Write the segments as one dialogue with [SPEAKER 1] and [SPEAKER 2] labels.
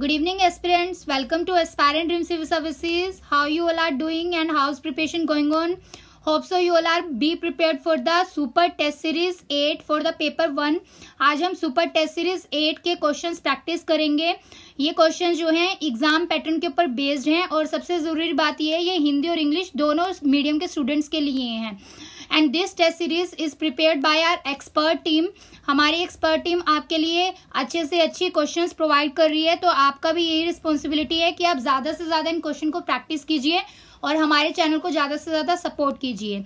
[SPEAKER 1] Good evening aspirants welcome to aspirant dream civil services how you all are doing and how's preparation going on hope so you all are be prepare for the super test series eight for the paper one आज हम super test series eight के question practice करेंगे ये question जो हैं exam pattern के ऊपर based हैं और सबसे ज़रूरी बात यह है ये हिंदी और इंग्लिश दोनों मीडियम के स्टूडेंट्स के लिए हैं and this test series is prepared by our expert team हमारी एक्सपर्ट टीम आपके लिए अच्छे से अच्छी क्वेश्चंस प्रोवाइड कर रही है तो आपका भी यही रिस्पॉन्सिबिलिटी है कि आप ज़्यादा से ज़्यादा इन क्वेश्चन को प्रैक्टिस कीजिए और हमारे चैनल को ज़्यादा से ज़्यादा सपोर्ट कीजिए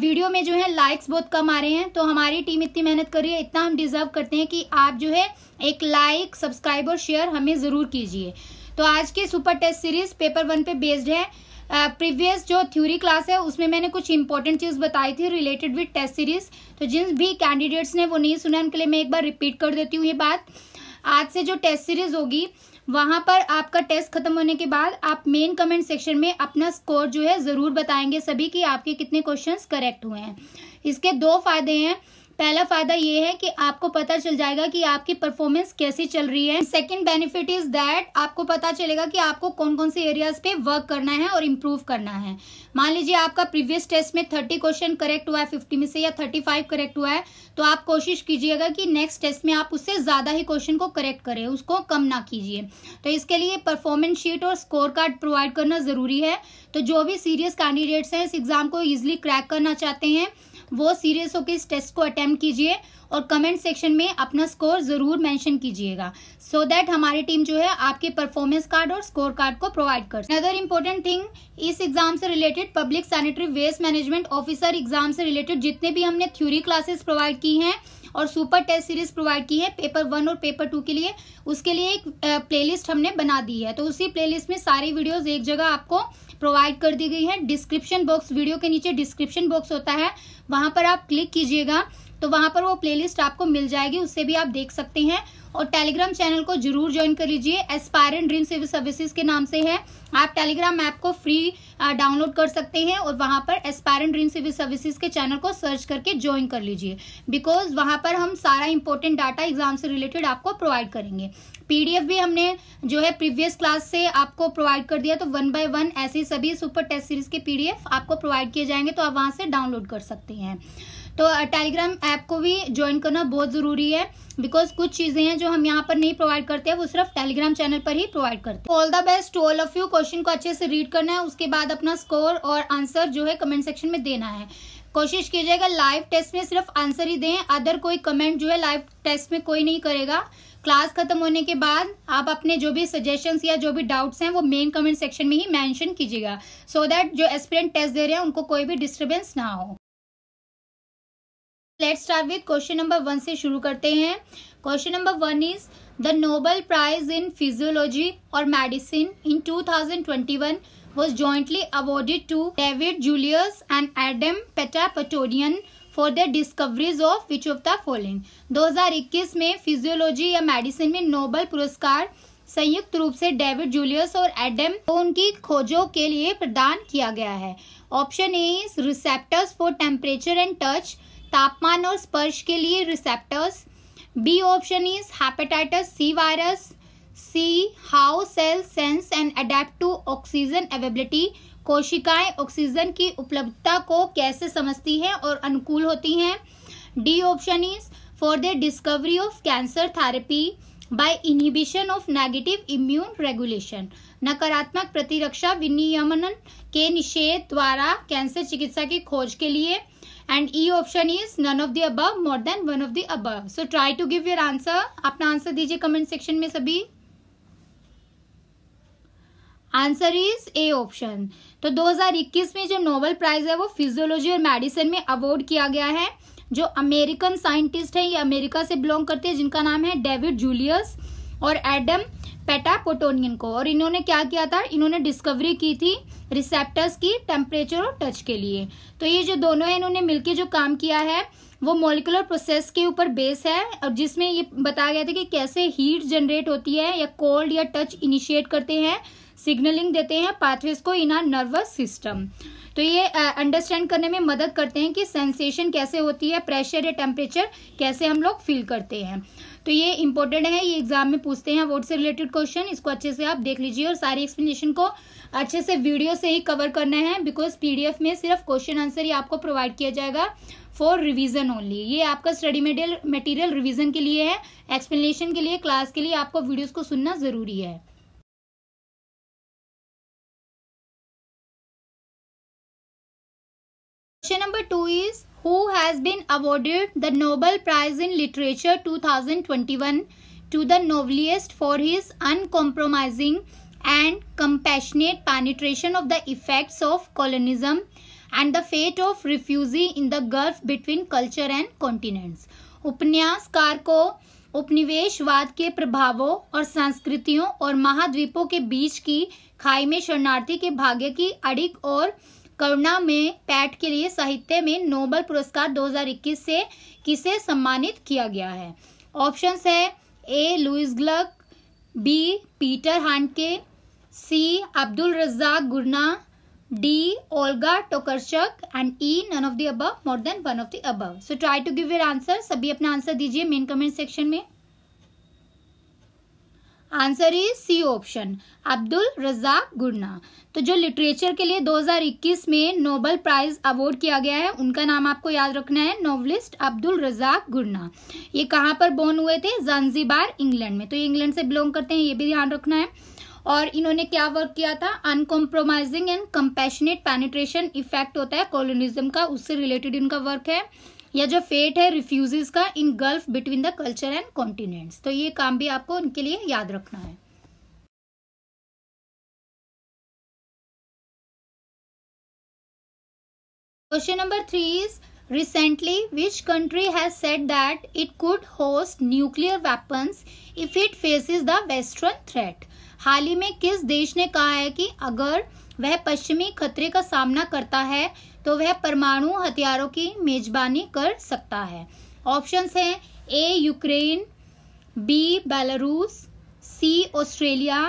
[SPEAKER 1] वीडियो में जो है लाइक्स बहुत कम आ रहे हैं तो हमारी टीम इतनी मेहनत कर रही है इतना हम डिजर्व करते हैं कि आप जो है एक लाइक सब्सक्राइब और शेयर हमें ज़रूर कीजिए तो आज की super test series paper one पे बेस्ड है प्रीवियस uh, जो थ्योरी क्लास है उसमें मैंने कुछ इंपॉर्टेंट चीज़ बताई थी रिलेटेड विथ टेस्ट सीरीज तो जिन भी कैंडिडेट्स ने वो नहीं सुना उनके लिए मैं एक बार रिपीट कर देती हूँ ये बात आज से जो टेस्ट सीरीज होगी वहाँ पर आपका टेस्ट खत्म होने के बाद आप मेन कमेंट सेक्शन में अपना स्कोर जो है ज़रूर बताएंगे सभी कि आपके कितने क्वेश्चंस करेक्ट हुए हैं इसके दो फायदे हैं पहला फायदा ये है कि आपको पता चल जाएगा कि आपकी परफॉर्मेंस कैसी चल रही है सेकेंड बेनिफिट इज दैट आपको पता चलेगा कि आपको कौन कौन से एरियाज पे वर्क करना है और इम्प्रूव करना है मान लीजिए आपका प्रीवियस टेस्ट में थर्टी क्वेश्चन करेक्ट हुआ है फिफ्टी में से या थर्टी फाइव करेक्ट हुआ है तो आप कोशिश कीजिएगा कि नेक्स्ट टेस्ट में आप उससे ज़्यादा ही क्वेश्चन को करेक्ट करें उसको कम ना कीजिए तो इसके लिए परफॉर्मेंस शीट और स्कोर कार्ड प्रोवाइड करना ज़रूरी है तो जो भी सीरियस कैंडिडेट्स हैं इस एग्ज़ाम को ईजिली क्रैक करना चाहते हैं वो सीरियस होकर इस टेस्ट को अटैम्प्ट कीजिए और कमेंट सेक्शन में अपना स्कोर ज़रूर मैंशन कीजिएगा सो so दैट हमारी टीम जो है आपके परफॉर्मेंस कार्ड और स्कोर कार्ड को प्रोवाइड कर अदर इम्पोर्टेंट थिंग इस एग्जाम से related public sanitary waste management officer exam से रिलेटेड जितने भी हमने थ्योरी क्लासेस प्रोवाइड की हैं और सुपर टेस्ट सीरीज प्रोवाइड की है पेपर वन और पेपर टू के लिए उसके लिए एक प्लेलिस्ट हमने बना दी है तो उसी प्लेलिस्ट में सारी वीडियोस एक जगह आपको प्रोवाइड कर दी गई है डिस्क्रिप्शन बॉक्स वीडियो के नीचे डिस्क्रिप्शन बॉक्स होता है वहां पर आप क्लिक कीजिएगा तो वहां पर वो प्लेलिस्ट आपको मिल जाएगी उससे भी आप देख सकते हैं और टेलीग्राम चैनल को जरूर ज्वाइन कर लीजिए एस्पायरन ड्रीम सिविल सर्विसेज के नाम से है आप टेलीग्राम ऐप को फ्री डाउनलोड कर सकते हैं और वहां पर एस्पायरन ड्रीम सिविल सर्विसेज के चैनल को सर्च करके ज्वाइन कर लीजिए बिकॉज वहाँ पर हम सारा इंपॉर्टेंट डाटा एग्जाम से रिलेटेड आपको प्रोवाइड करेंगे पीडीएफ भी हमने जो है प्रीवियस क्लास से आपको प्रोवाइड कर दिया तो वन बाय वन ऐसे सभी सुपर टेस्ट सीरीज के पीडीएफ आपको प्रोवाइड किए जाएंगे तो आप वहाँ से डाउनलोड कर सकते हैं तो टेलीग्राम ऐप को भी ज्वाइन करना बहुत ज़रूरी है बिकॉज कुछ चीज़ें हैं जो हम यहाँ पर नहीं प्रोवाइड करते हैं वो सिर्फ टेलीग्राम चैनल पर ही प्रोवाइड करते हैं all the best to all of you question को अच्छे से रीड करना है उसके बाद अपना स्कोर और आंसर जो है कमेंट सेक्शन में देना है कोशिश कीजिएगा लाइव टेस्ट में सिर्फ आंसर ही दें अदर कोई कमेंट जो है लाइव टेस्ट में कोई नहीं करेगा क्लास खत्म होने के बाद आप अपने जो भी सजेशंस या जो भी डाउट्स हैं वो मेन कमेंट सेक्शन में ही मेंशन कीजिएगा सो so दैट जो एस्पिरेंट टेस्ट दे रहे हैं उनको कोई भी डिस्टर्बेंस ना हो let start with question number one से शुरू करते हैं question number one is the Nobel prize in physiology और medicine in 2021 was jointly awarded to David Julius and Adam Petapatorian for the discoveries of which of the following 2021 में physiology या medicine में Nobel पुरस्कार संयुक्त रूप से David Julius और Adam को उनकी खोजों के लिए प्रदान किया गया है option A is receptors for temperature and touch तापमान और स्पर्श के लिए receptors B option is hepatitis C virus C how cell sense and adapt to oxygen availability कोशिकाएं ऑक्सीजन की उपलब्धता को कैसे समझती हैं और अनुकूल होती हैं D option is for the discovery of cancer therapy by inhibition of negative immune regulation नकारात्मक प्रतिरक्षा विनियमन के निषेध द्वारा कैंसर चिकित्सा की खोज के लिए and E option is none of the above more than one of the above so try to give your answer अपना आंसर दीजिए कमेंट सेक्शन में सभी आंसर इज ए ऑप्शन तो 2021 में जो नोबेल प्राइज है वो फिजियोलॉजी और मेडिसिन में अवॉर्ड किया गया है जो अमेरिकन साइंटिस्ट हैं ये अमेरिका से बिलोंग करते हैं जिनका नाम है डेविड जूलियस और एडम पेटापोटोनियन को और इन्होंने क्या किया था इन्होंने डिस्कवरी की थी रिसेप्टर्स की टेम्परेचर और टच के लिए तो ये जो दोनों हैं इन्होंने मिलकर जो काम किया है वो मोलिकुलर प्रोसेस के ऊपर बेस है और जिसमें ये बताया गया था कि कैसे हीट जनरेट होती है या कोल्ड या टच इनिशिएट करते हैं सिग्नलिंग देते हैं पाथवेज को इन आर नर्वस सिस्टम तो ये अंडरस्टैंड करने में मदद करते हैं कि सेंसेशन कैसे होती है प्रेशर या टेम्परेचर कैसे हम लोग फील करते हैं तो ये इंपॉर्टेंट है ये एग्जाम में पूछते हैं वोट से रिलेटेड क्वेश्चन इसको अच्छे से आप देख लीजिए और सारी एक्सप्लेनेशन को अच्छे से वीडियो से ही कवर करना है बिकॉज पीडीएफ में सिर्फ क्वेश्चन आंसर ही आपको प्रोवाइड किया जाएगा फॉर रिवीजन ओनली ये आपका स्टडी मेटेरियल मटीरियल रिविजन के लिए है एक्सप्लेनेशन के लिए क्लास के लिए आपको वीडियोज
[SPEAKER 2] को सुनना ज़रूरी है
[SPEAKER 1] question number two is who has been awarded the Nobel prize in literature 2021 to the novelist for his uncompromising and compassionate penetration of the effects of colonialism and the fate of refugee in the gulf between culture and continents उपन्यासकार को उपनिवेशवाद के प्रभावों और संस्कृतियों और महाद्वीपों के बीच की खाई में शरणार्थी के भाग्य की अड़िक और करुणा में पैट के लिए साहित्य में नोबल पुरस्कार 2021 से किसे सम्मानित किया गया है ऑप्शंस है A Louise Glück B Peter Handke C Abdulrazak Gurnah D Olga Tokarczuk and E none of the above more than one of the above so try to give your answer सभी अपना answer दीजिए main comment section में answer is C option Abdulrazak Gurnah तो जो literature के लिए 2021 में Nobel prize award किया गया है उनका नाम आपको याद रखना है नोवलिस्ट अब्दुल रजाक गुड़ना ये कहाँ पर बोर्न हुए थे जानजीबार इंग्लैंड में तो ये इंग्लैंड से बिलोंग करते हैं ये भी ध्यान रखना है और इन्होंने क्या वर्क किया था uncompromising and compassionate penetration effect होता है कॉलोनिज्म का उससे रिलेटेड इनका वर्क है या जो फेट है रिफ्यूजेस का in gulf between the culture and continents तो ये काम भी आपको उनके लिए याद रखना है question number three is recently which country has said that it could host nuclear weapon if it faces the western threat हाल ही में किस देश ने कहा है कि अगर वह पश्चिमी खतरे का सामना करता है तो वह परमाणु हथियारों की मेजबानी कर सकता है ऑप्शंस हैं A Ukraine B Belarus C Australia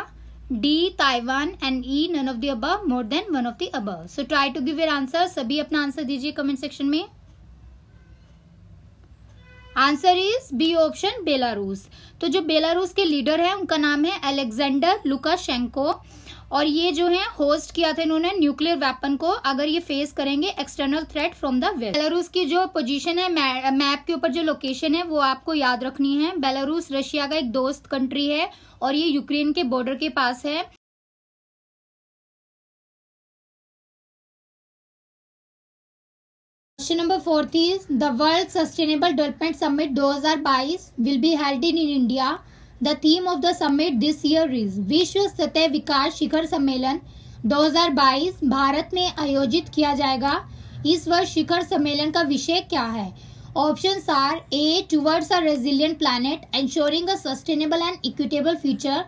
[SPEAKER 1] D Taiwan and E none of the above more than one of the above so try to give your सभी अपना आंसर दीजिए कमेंट सेक्शन में answer is B option Belarus तो जो Belarus के leader है उनका नाम है अलेक्जेंडर लुकाशेंको और ये जो है होस्ट किया था इन्होंने न्यूक्लियर वेपन को अगर ये फेस करेंगे external threat from the west Belarus की जो पोजीशन है मैप के ऊपर जो लोकेशन है वो आपको याद रखनी है बेलारूस रशिया का एक दोस्त कंट्री है
[SPEAKER 2] और ये यूक्रेन के बॉर्डर के पास है Question number fourth is the World Sustainable
[SPEAKER 1] Development Summit 2022 will be held in India the theme of the summit this year is विश्व सतह विकास शिखर सम्मेलन 2022 भारत में आयोजित किया जाएगा इस वर्ष शिखर सम्मेलन का विषय क्या है option are A towards a resilient planet ensuring a sustainable and equitable future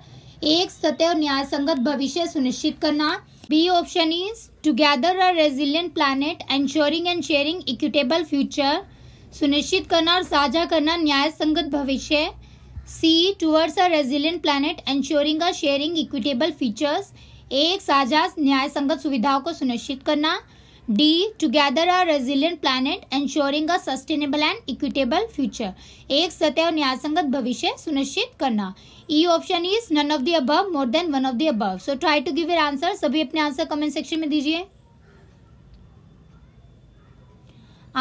[SPEAKER 1] एक सतह और न्याय संगत भविष्य सुनिश्चित करना B option is together a resilient planet ensuring and sharing equitable future सुनिश्चित करना और साझा करना न्याय संगत भविष्य C towards a resilient planet ensuring a sharing equitable features एक साझा न्याय संगत सुविधाओं को सुनिश्चित करना D together a resilient planet ensuring a sustainable and equitable future एक सत्य और न्यायसंगत भविष्य सुनिश्चित करना E option is none of the above more than one of the above so try to give your answer सभी अपने आंसर कमेंट सेक्शन में दीजिए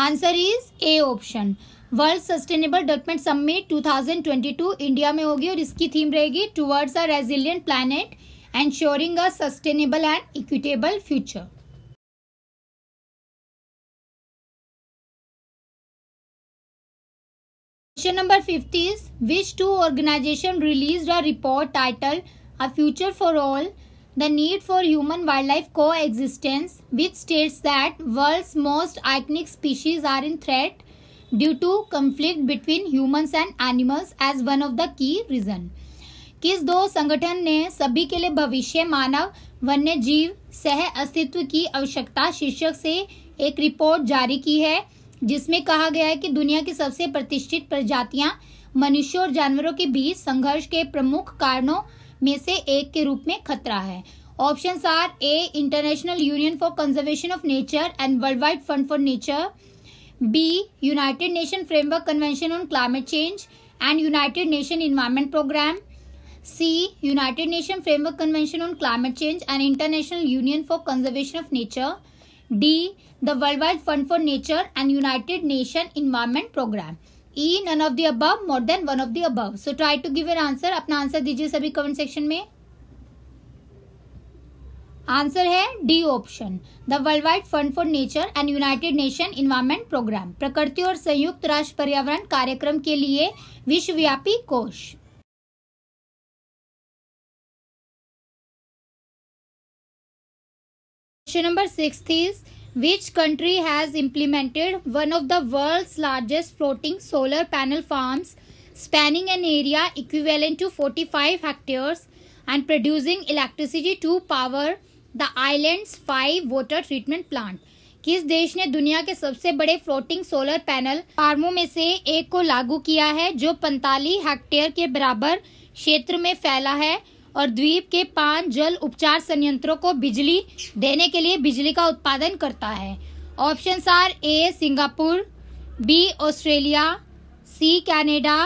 [SPEAKER 1] answer is A option world sustainable development summit 2022 India में होगी और इसकी theme रहेगी towards a resilient planet ensuring a sustainable and equitable future question number fifth which two organisation release a report title a future for all the need for human wildlife coexistence which states that world most iconic species are in threat due to conflict between humans and animals as one of the key reason किस दो संगठन ने सभी के लिए भविष्य मानव वन्य जीव सह अस्तित्व की आवश्यकता शीर्षक से एक रिपोर्ट जारी की है जिसमें कहा गया है कि दुनिया की सबसे प्रतिष्ठित प्रजातियां मनुष्यों और जानवरों के बीच संघर्ष के प्रमुख कारणों में से एक के रूप में खतरा है option are A international union for conservation of nature and world wide fund for nature B united nation framework convention on climate change and united nation environment programme C united nation framework convention on climate change and international union for conservation of nature D the world wide fund for nature and united nation environment programme E none of the above more than one of the above so try to give an answer अपना answer दीजिए सभी comment section में answer है D option the world wide fund for nature and united nation environment programme प्रकृति और संयुक्त राष्ट्र पर्यावरण कार्यक्रम के लिए विश्वव्यापी कोष question number six is which country has implemented one of the world largest floating solar panel farm spanning an area equivalent to forty five hectares and producing electricity to power the islands five water treatment plant किस देश ने दुनिया के सबसे बड़े floating solar panel फार्मों में से एक को लागू किया है जो पैंतालीस हेक्टेयर के बराबर क्षेत्र में फैला है और द्वीप के पांच जल उपचार संयंत्रों को बिजली देने के लिए बिजली का उत्पादन करता है option are A Singapore B Australia C Canada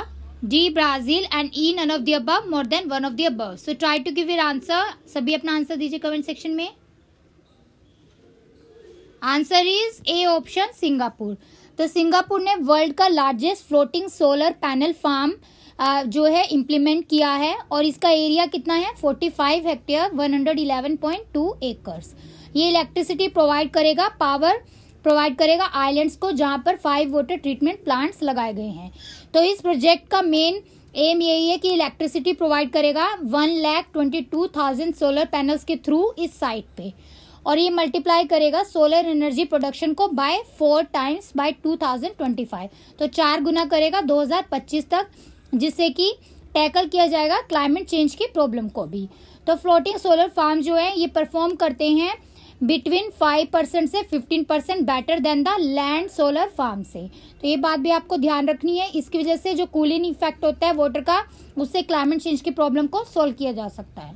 [SPEAKER 1] D. Brazil and E. None of the above, more than one of the above. So try to give your answer. सभी अपना आंसर दीजिए कमेंट सेक्शन में answer is A option Singapore तो Singapore ने world का largest floating solar panel farm जो है implement किया है और इसका एरिया कितना है 45 हेक्टेयर 111.2 एकर्स ये इलेक्ट्रिसिटी प्रोवाइड करेगा पावर प्रोवाइड करेगा आइलैंड्स को जहां पर फाइव वाटर ट्रीटमेंट प्लांट्स लगाए गए हैं तो इस प्रोजेक्ट का मेन एम यही है कि इलेक्ट्रिसिटी प्रोवाइड करेगा one lakh twenty two thousand solar panels के थ्रू इस साइट पे और ये मल्टीप्लाई करेगा सोलर एनर्जी प्रोडक्शन को by four times by two thousand twenty five तो चार गुना करेगा दो हजार पच्चीस तक जिससे कि टैकल किया जाएगा क्लाइमेट चेंज की प्रॉब्लम को भी तो फ्लोटिंग सोलर फार्म जो है ये परफॉर्म करते हैं बिटवीन फाइव परसेंट से fifteen percent better than the land solar farm से तो ये बात भी आपको ध्यान रखनी है इसकी वजह से जो कूलिंग इफेक्ट होता है वाटर का उससे क्लाइमेट चेंज की प्रॉब्लम को सोल्व
[SPEAKER 2] किया जा सकता है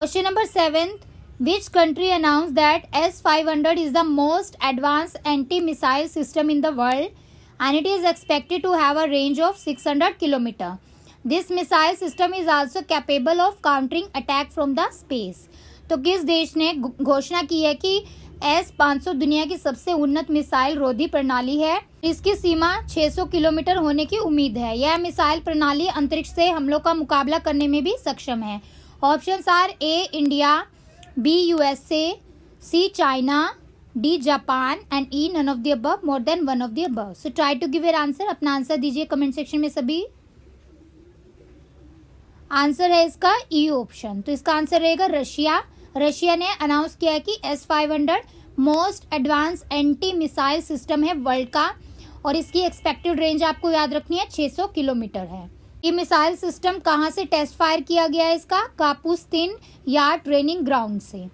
[SPEAKER 1] question number seventh announce that S five hundred is the most advance anti missile system in the world and it is expected to have a range of six hundred kilometre this missile system is also capable of countering attack from the space तो किस देश ने घोषणा की है कि S 500 दुनिया की सबसे उन्नत मिसाइल रोधी प्रणाली है इसकी सीमा 600 किलोमीटर होने की उम्मीद है यह मिसाइल प्रणाली अंतरिक्ष से हमलों का मुकाबला करने में भी सक्षम है option are A India B USA C China D Japan and E none of the above more than one of the above so try to give your answer अपना आंसर दीजिए कमेंट सेक्शन में सभी answer है इसका ई e option तो इसका answer रहेगा Russia Russia ने अनाउंस किया कि S five hundred most advance anti missile system है वर्ल्ड का और इसकी एक्सपेक्टेड रेंज आपको याद रखनी है 600 किलोमीटर है ये मिसाइल सिस्टम कहाँ से टेस्ट फायर किया गया है इसका कापूस तीन या ट्रेनिंग ग्राउंड से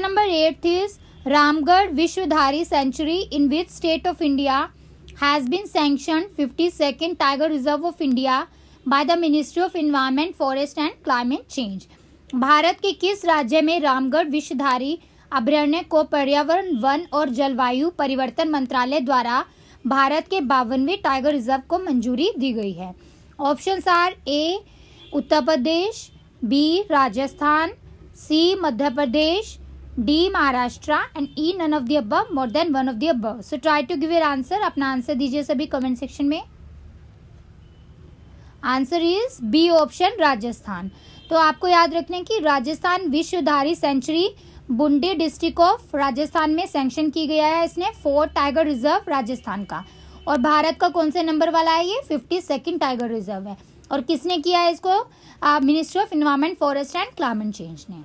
[SPEAKER 1] number eight the Ramgarh Vishwadhari sanctuary in which state of India has been sanction fifty second tiger reserve of India by the ministry of environment forest and climate change Bharat के किस राज्य में रामगढ़ विश्वधारी अभ्यारण्य को पर्यावरण वन और जलवायु परिवर्तन मंत्रालय द्वारा भारत के बावनवे टाइगर रिजर्व को मंजूरी दी गई है option are A Uttar Pradesh B Rajasthan C Madhya Pradesh D Maharashtra and E none of the above more than one of the above. So try to give your answer. अपना आंसर दीजिए सभी कमेंट सेक्शन में answer is B option Rajasthan तो आपको याद रखने की Rajasthan Vishwadhari sanctuary Bundi district of Rajasthan में सेंक्शन की गया है इसने फोर्थ टाइगर रिजर्व राजस्थान का और भारत का कौन से नंबर वाला है ये फिफ्टी सेकेंड टाइगर रिजर्व है और किसने किया है इसको ministry of environment forest and climate change ने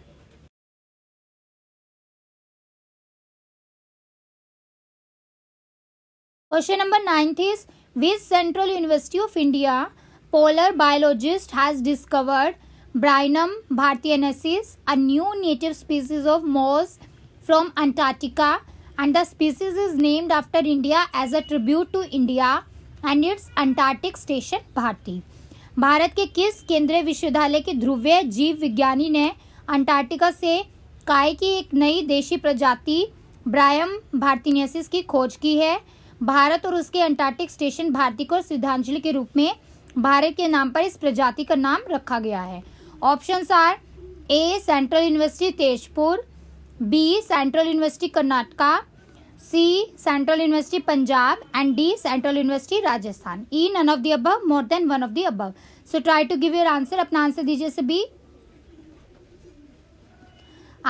[SPEAKER 1] question number ninth which central university of India polar biologist has discovered Bryum bharatiensis a new native species of moss from Antarctica and the species is named after India as a tribute to India and its Antarctic station Bharati Bharat के किस केंद्रीय विश्वविद्यालय के ध्रुवीय जीव विज्ञानी ने Antarctica से काय की एक नई देशी प्रजाति ब्रायम भारतीनेसिस की खोज की है भारत और उसके अंटार्कटिक स्टेशन भारतीय को श्रद्धांजलि के रूप में भारत के नाम पर इस प्रजाति का नाम रखा गया है option are A central university Tezpur B central university Karnataka C central university Punjab and D central university Rajasthan E none of the above more than one of the above so try to give your answer अपना answer दीजिए बी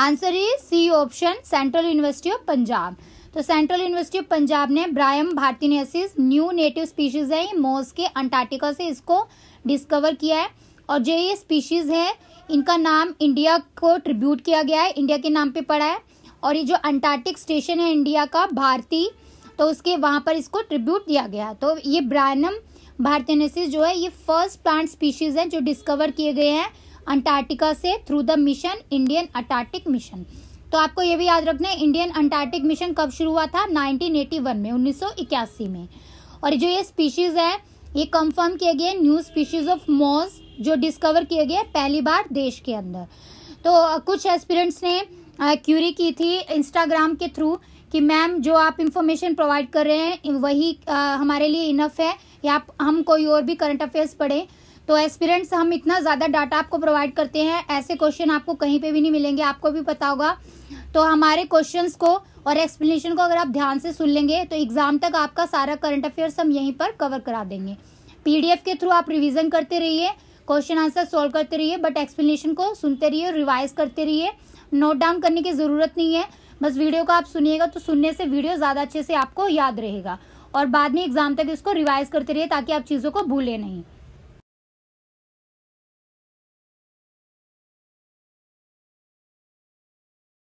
[SPEAKER 1] answer is C option central university of Punjab तो central university of Punjab ने Bryum bharatiensis new native species है ये मोस के Antarctica से इसको डिस्कवर किया है और जो ये स्पीशीज़ है इनका नाम इंडिया को ट्रिब्यूट किया गया है इंडिया के नाम पे पड़ा है और ये जो अंटार्कटिक स्टेशन है इंडिया का भारती तो उसके वहाँ पर इसको ट्रिब्यूट दिया गया तो ये ब्रायनम भारतीनेसिस जो है ये फर्स्ट प्लांट स्पीशीज़ हैं जो डिस्कवर किए गए हैं अंटार्कटिका से through the mission Indian Antarctic mission तो आपको ये भी याद रखना है इंडियन अंटार्कटिक मिशन कब शुरू हुआ था 1981 में 1981 में और जो ये स्पीशीज है ये कंफर्म किया गया न्यू स्पीशीज ऑफ मॉस जो डिस्कवर किया गया पहली बार देश के अंदर तो कुछ एस्पिरेंट्स ने क्यूरी की थी इंस्टाग्राम के थ्रू कि मैम जो आप इंफॉर्मेशन प्रोवाइड कर रहे हैं वही आ, हमारे लिए इनफ है या आप हम कोई और भी करंट अफेयर्स पढ़ें तो एस्पिरेंट्स हम इतना ज़्यादा डाटा आपको प्रोवाइड करते हैं ऐसे क्वेश्चन आपको कहीं पे भी नहीं मिलेंगे आपको भी पता होगा तो हमारे क्वेश्चंस को और एक्सप्लेनेशन को अगर आप ध्यान से सुन लेंगे तो एग्ज़ाम तक आपका सारा करंट अफेयर्स हम यहीं पर कवर करा देंगे पीडीएफ के थ्रू आप रिविज़न करते रहिए क्वेश्चन आंसर सॉल्व करते रहिए बट एक्सप्लेनेशन को सुनते रहिए रिवाइज करते रहिए नोट डाउन करने की ज़रूरत नहीं है बस वीडियो को आप सुनिएगा तो सुनने से वीडियो ज़्यादा अच्छे से आपको याद रहेगा और बाद में एग्ज़ाम तक इसको रिवाइज करते रहिए ताकि आप चीज़ों को भूलें नहीं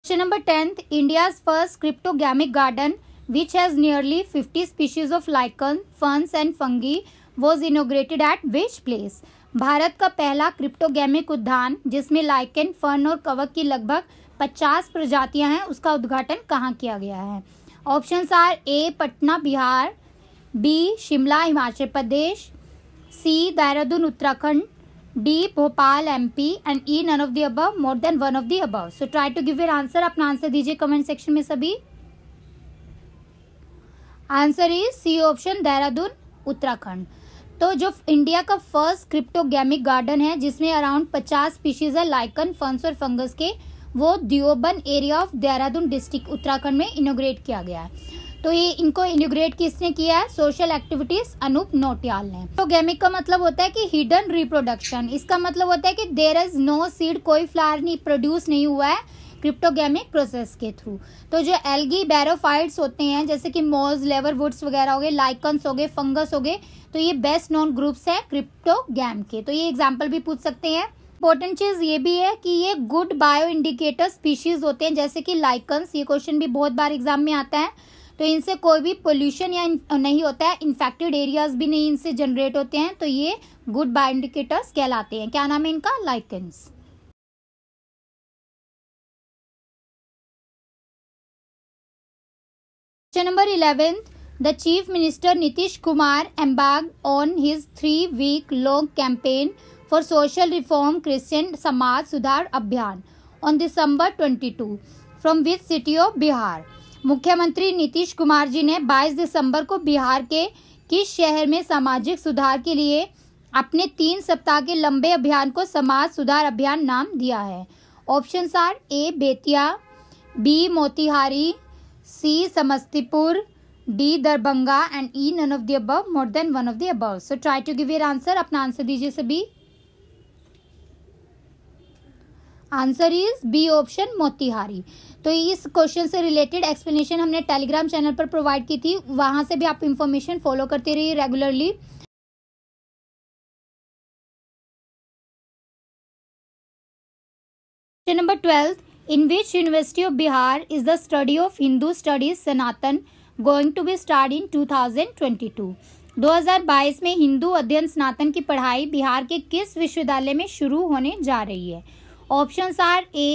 [SPEAKER 1] question number tenth India's first cryptogamic garden which has nearly fifty species of lichen ferns and fungi was inaugurated at which place Bharat का पहला क्रिप्टोगेमिक उद्यान जिसमें लाइकन फन और कवक की लगभग पचास प्रजातियां हैं उसका उद्घाटन कहाँ किया गया है option are A Patna Bihar B Shimla Himachal Pradesh C Dehradun Uttarakhand D Bhopal MP and E none of the above more than one of the above. So try to give your answer. अपना आंसर दीजिए कमेंट सेक्शन में सभी answer is C option Dehradun Uttarakhand तो जो India का first cryptogamic garden है जिसमें around पचास स्पीशीज है लाइकन फंस और फंगस के वो Deoban area of Dehradun district Uttarakhand में इनोग्रेट किया गया है तो ये इनको इनिग्रेट किसने किया है सोशल एक्टिविटीज अनूप नोटियाल ने तो गेमिक का मतलब होता है कि हिडन रिप्रोडक्शन इसका मतलब होता है कि देर इज नो सीड कोई फ्लावर नहीं प्रोड्यूस नहीं हुआ है क्रिप्टोगेमिक प्रोसेस के थ्रू तो जो एल्गी बैरोफाइड्स होते हैं जैसे कि मोज लेवर वुड्स वगैरह हो गए लाइकन्स हो गए फंगस हो गए तो ये बेस्ट नॉन ग्रुप्स हैं क्रिप्टोगैम के तो ये एग्जाम्पल भी पूछ सकते हैं इम्पोर्टेंट चीज़ ये भी है कि ये गुड बायो इंडिकेटर स्पीशीज होते हैं जैसे कि लाइकन्स ये क्वेश्चन भी बहुत बार एग्जाम में आता है तो इनसे कोई भी पोल्यूशन या नहीं होता है इन्फेक्टेड एरियाज भी नहीं इनसे जनरेट होते हैं तो ये गुड बायोइंडिकेटर्स कहलाते हैं
[SPEAKER 2] क्या नाम है इनका lichens
[SPEAKER 1] question number eleventh the chief minister Nitish Kumar embark on his three week long campaign for social reform क्रिश्चियन Samaj Sudhar Abhiyan on December twenty two from which city of Bihar मुख्यमंत्री नीतीश कुमार जी ने 22 दिसंबर को बिहार के किस शहर में सामाजिक सुधार के लिए अपने तीन सप्ताह के लंबे अभियान को समाज सुधार अभियान नाम दिया है option are A Bettiah B Motihari C Samastipur D Darbhanga and E none of the above more than one of the above so try to give your answer अपना आंसर दीजिए सभी answer is B option Motihari तो इस क्वेश्चन से रिलेटेड एक्सप्लेनेशन हमने टेलीग्राम चैनल पर provide की थी वहां से भी आप इन्फॉर्मेशन
[SPEAKER 2] फॉलो करते रहिए regularly
[SPEAKER 1] Question number 12 In which University of Bihar is the study of Hindu studies Sanatan to to be started in 2022? 2022 में हिंदू अध्ययन स्नातन की पढ़ाई बिहार के किस विश्वविद्यालय में शुरू होने जा रही है option are A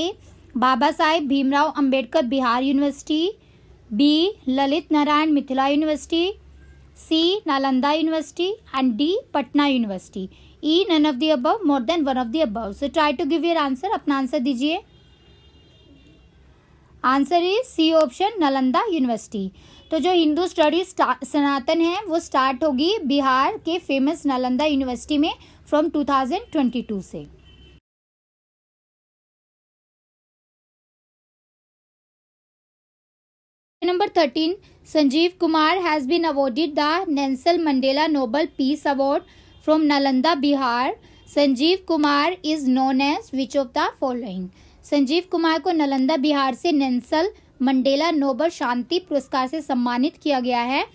[SPEAKER 1] Baba Saheb Bhimrao Ambedkar Bihar university B Lalit Narayan Mithila university C Nalanda university and D Patna university E none of the above more than one of the above so try to give your answer अपना आंसर दीजिए answer is C option Nalanda university तो जो Hindu studies सनातन है वो start होगी बिहार के famous Nalanda university में from 2022 से number thirteen Sanjeev Kumar has been awarded the Nelson Mandela nobel peace award from Nalanda Bihar Sanjeev Kumar is known as which of the following Sanjeev Kumar को नालंदा बिहार से नेंसल मंडेला नोबल शांति पुरस्कार से सम्मानित किया गया है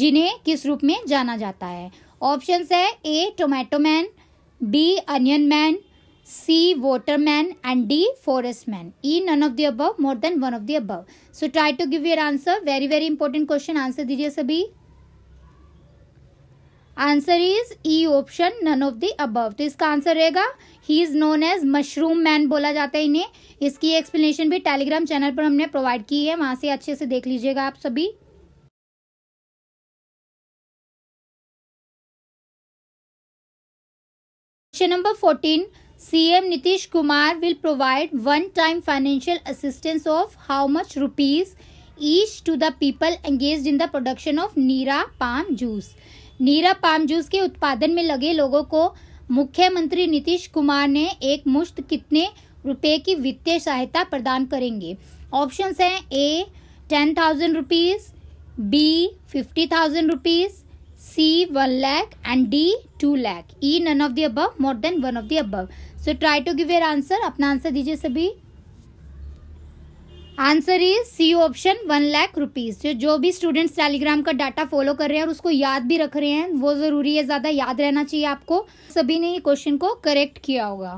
[SPEAKER 1] जिन्हें किस रूप में जाना जाता है ऑप्शन है A tomato man B onion man C. Waterman and D. Forestman. E. None of the above, more than one of the above. So try to give your answer. Very very important question. Answer दीजिए सभी answer is E option none of the above तो इसका answer रहेगा ही is known as mushroom man बोला जाता है इन्हें इसकी एक्सप्लेनेशन भी टेलीग्राम चैनल पर हमने प्रोवाइड की है वहां से अच्छे से देख लीजिएगा आप सभी
[SPEAKER 2] question number fourteen
[SPEAKER 1] CM Nitish Kumar will provide one time financial assistance of how much rupees each to the people engage in the production of neera palm juice neera palm juice के उत्पादन में लगे लोगों को मुख्यमंत्री नीतीश कुमार ने एक मुश्त कितने रुपए की वित्तीय सहायता प्रदान करेंगे ऑप्शन है A ten thousand rupees B fifty thousand rupees C one lakh and D two lakh E none of the above more than one of the above so try to give your answer अपना answer दीजिए सभी answer is C option one lakh rupees जो भी students Telegram का data follow कर रहे हैं और उसको याद भी रख रहे हैं वो ज़रूरी है ज़्यादा याद रहना चाहिए आपको सभी ने ये क्वेश्चन को करेक्ट किया होगा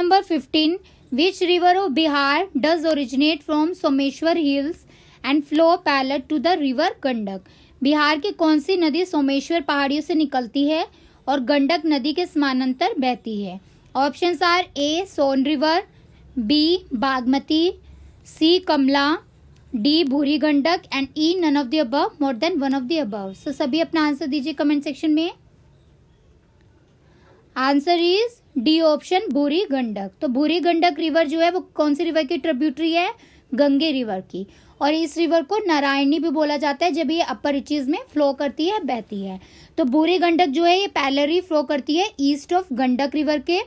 [SPEAKER 1] number 15 which river of Bihar does originate from Someshwar hills and flow parallel to the river Gandak Bihar की कौन सी नदी सोमेश्वर पहाड़ियों से निकलती है और गंडक नदी के समानांतर बहती है option are A Son river B Bagmati C Kamla D Burhi Gandak and E none of the above more than one of the above so सभी अपना आंसर दीजिए कमेंट सेक्शन में answer is D option Burhi Gandak तो भूरी गंडक रिवर जो है वो कौन सी रिवर की ट्रिब्यूटरी है गंगे रिवर की और इस रिवर को नारायणी भी बोला जाता है जब ये अपर रिचीज में फ्लो करती है बहती है तो बूढ़ी गंडक जो है ये पैलरी फ्लो करती है ईस्ट ऑफ गंडक रिवर के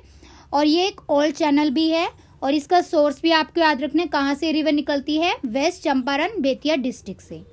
[SPEAKER 1] और ये एक ओल्ड चैनल भी है और इसका सोर्स भी आपको याद रखना है कहाँ से रिवर निकलती है वेस्ट चंपारण बेतिया डिस्ट्रिक्ट से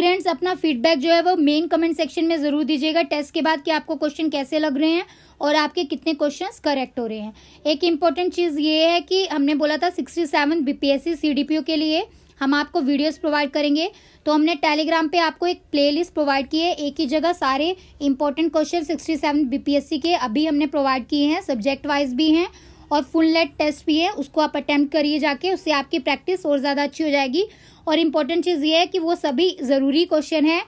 [SPEAKER 1] फ्रेंड्स अपना फीडबैक जो है वो मेन कमेंट सेक्शन में ज़रूर दीजिएगा टेस्ट के बाद कि आपको क्वेश्चन कैसे लग रहे हैं और आपके कितने क्वेश्चंस करेक्ट हो रहे हैं एक इम्पॉर्टेंट चीज़ ये है कि हमने बोला था सिक्सटी सेवन बी के लिए हम आपको वीडियोस प्रोवाइड करेंगे तो हमने टेलीग्राम पे आपको एक प्लेलिस्ट प्रोवाइड की है एक ही जगह सारे इंपॉर्टेंट क्वेश्चन 67 बीपीएससी के अभी हमने प्रोवाइड किए हैं सब्जेक्ट वाइज भी हैं और फुल नेट टेस्ट भी है उसको आप अटैम्प्ट करिए जाके उससे आपकी प्रैक्टिस और ज़्यादा अच्छी हो जाएगी और इम्पोर्टेंट चीज़ ये है कि वो सभी ज़रूरी क्वेश्चन है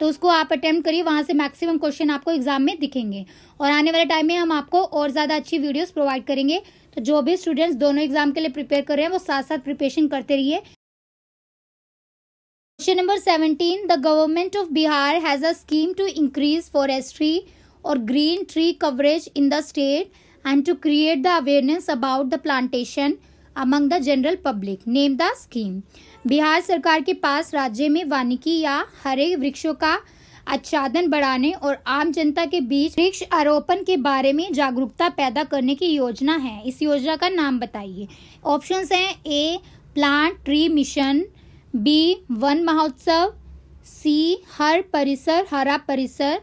[SPEAKER 1] तो उसको आप अटैम्प्ट करिए वहाँ से मैक्सिमम क्वेश्चन आपको एग्जाम में दिखेंगे और आने वाले टाइम में हम आपको और ज़्यादा अच्छी वीडियोज़ प्रोवाइड करेंगे तो जो भी स्टूडेंट्स दोनों एग्जाम के लिए प्रिपेयर कर रहे हैं वो साथ साथ प्रिपरेशन करते रहिए question number 17 the government of Bihar has a scheme to increase forestry और green tree coverage in the state and to create the awareness about the plantation among the general public name the scheme Bihar सरकार के पास राज्य में वानिकी या हरे वृक्षों का आच्छादन बढ़ाने और आम जनता के बीच वृक्ष आरोपण के बारे में जागरूकता पैदा करने की योजना है इस योजना का नाम बताइए ऑप्शन हैं A plant tree mission B Van Mahotsav C हर परिसर हरा परिसर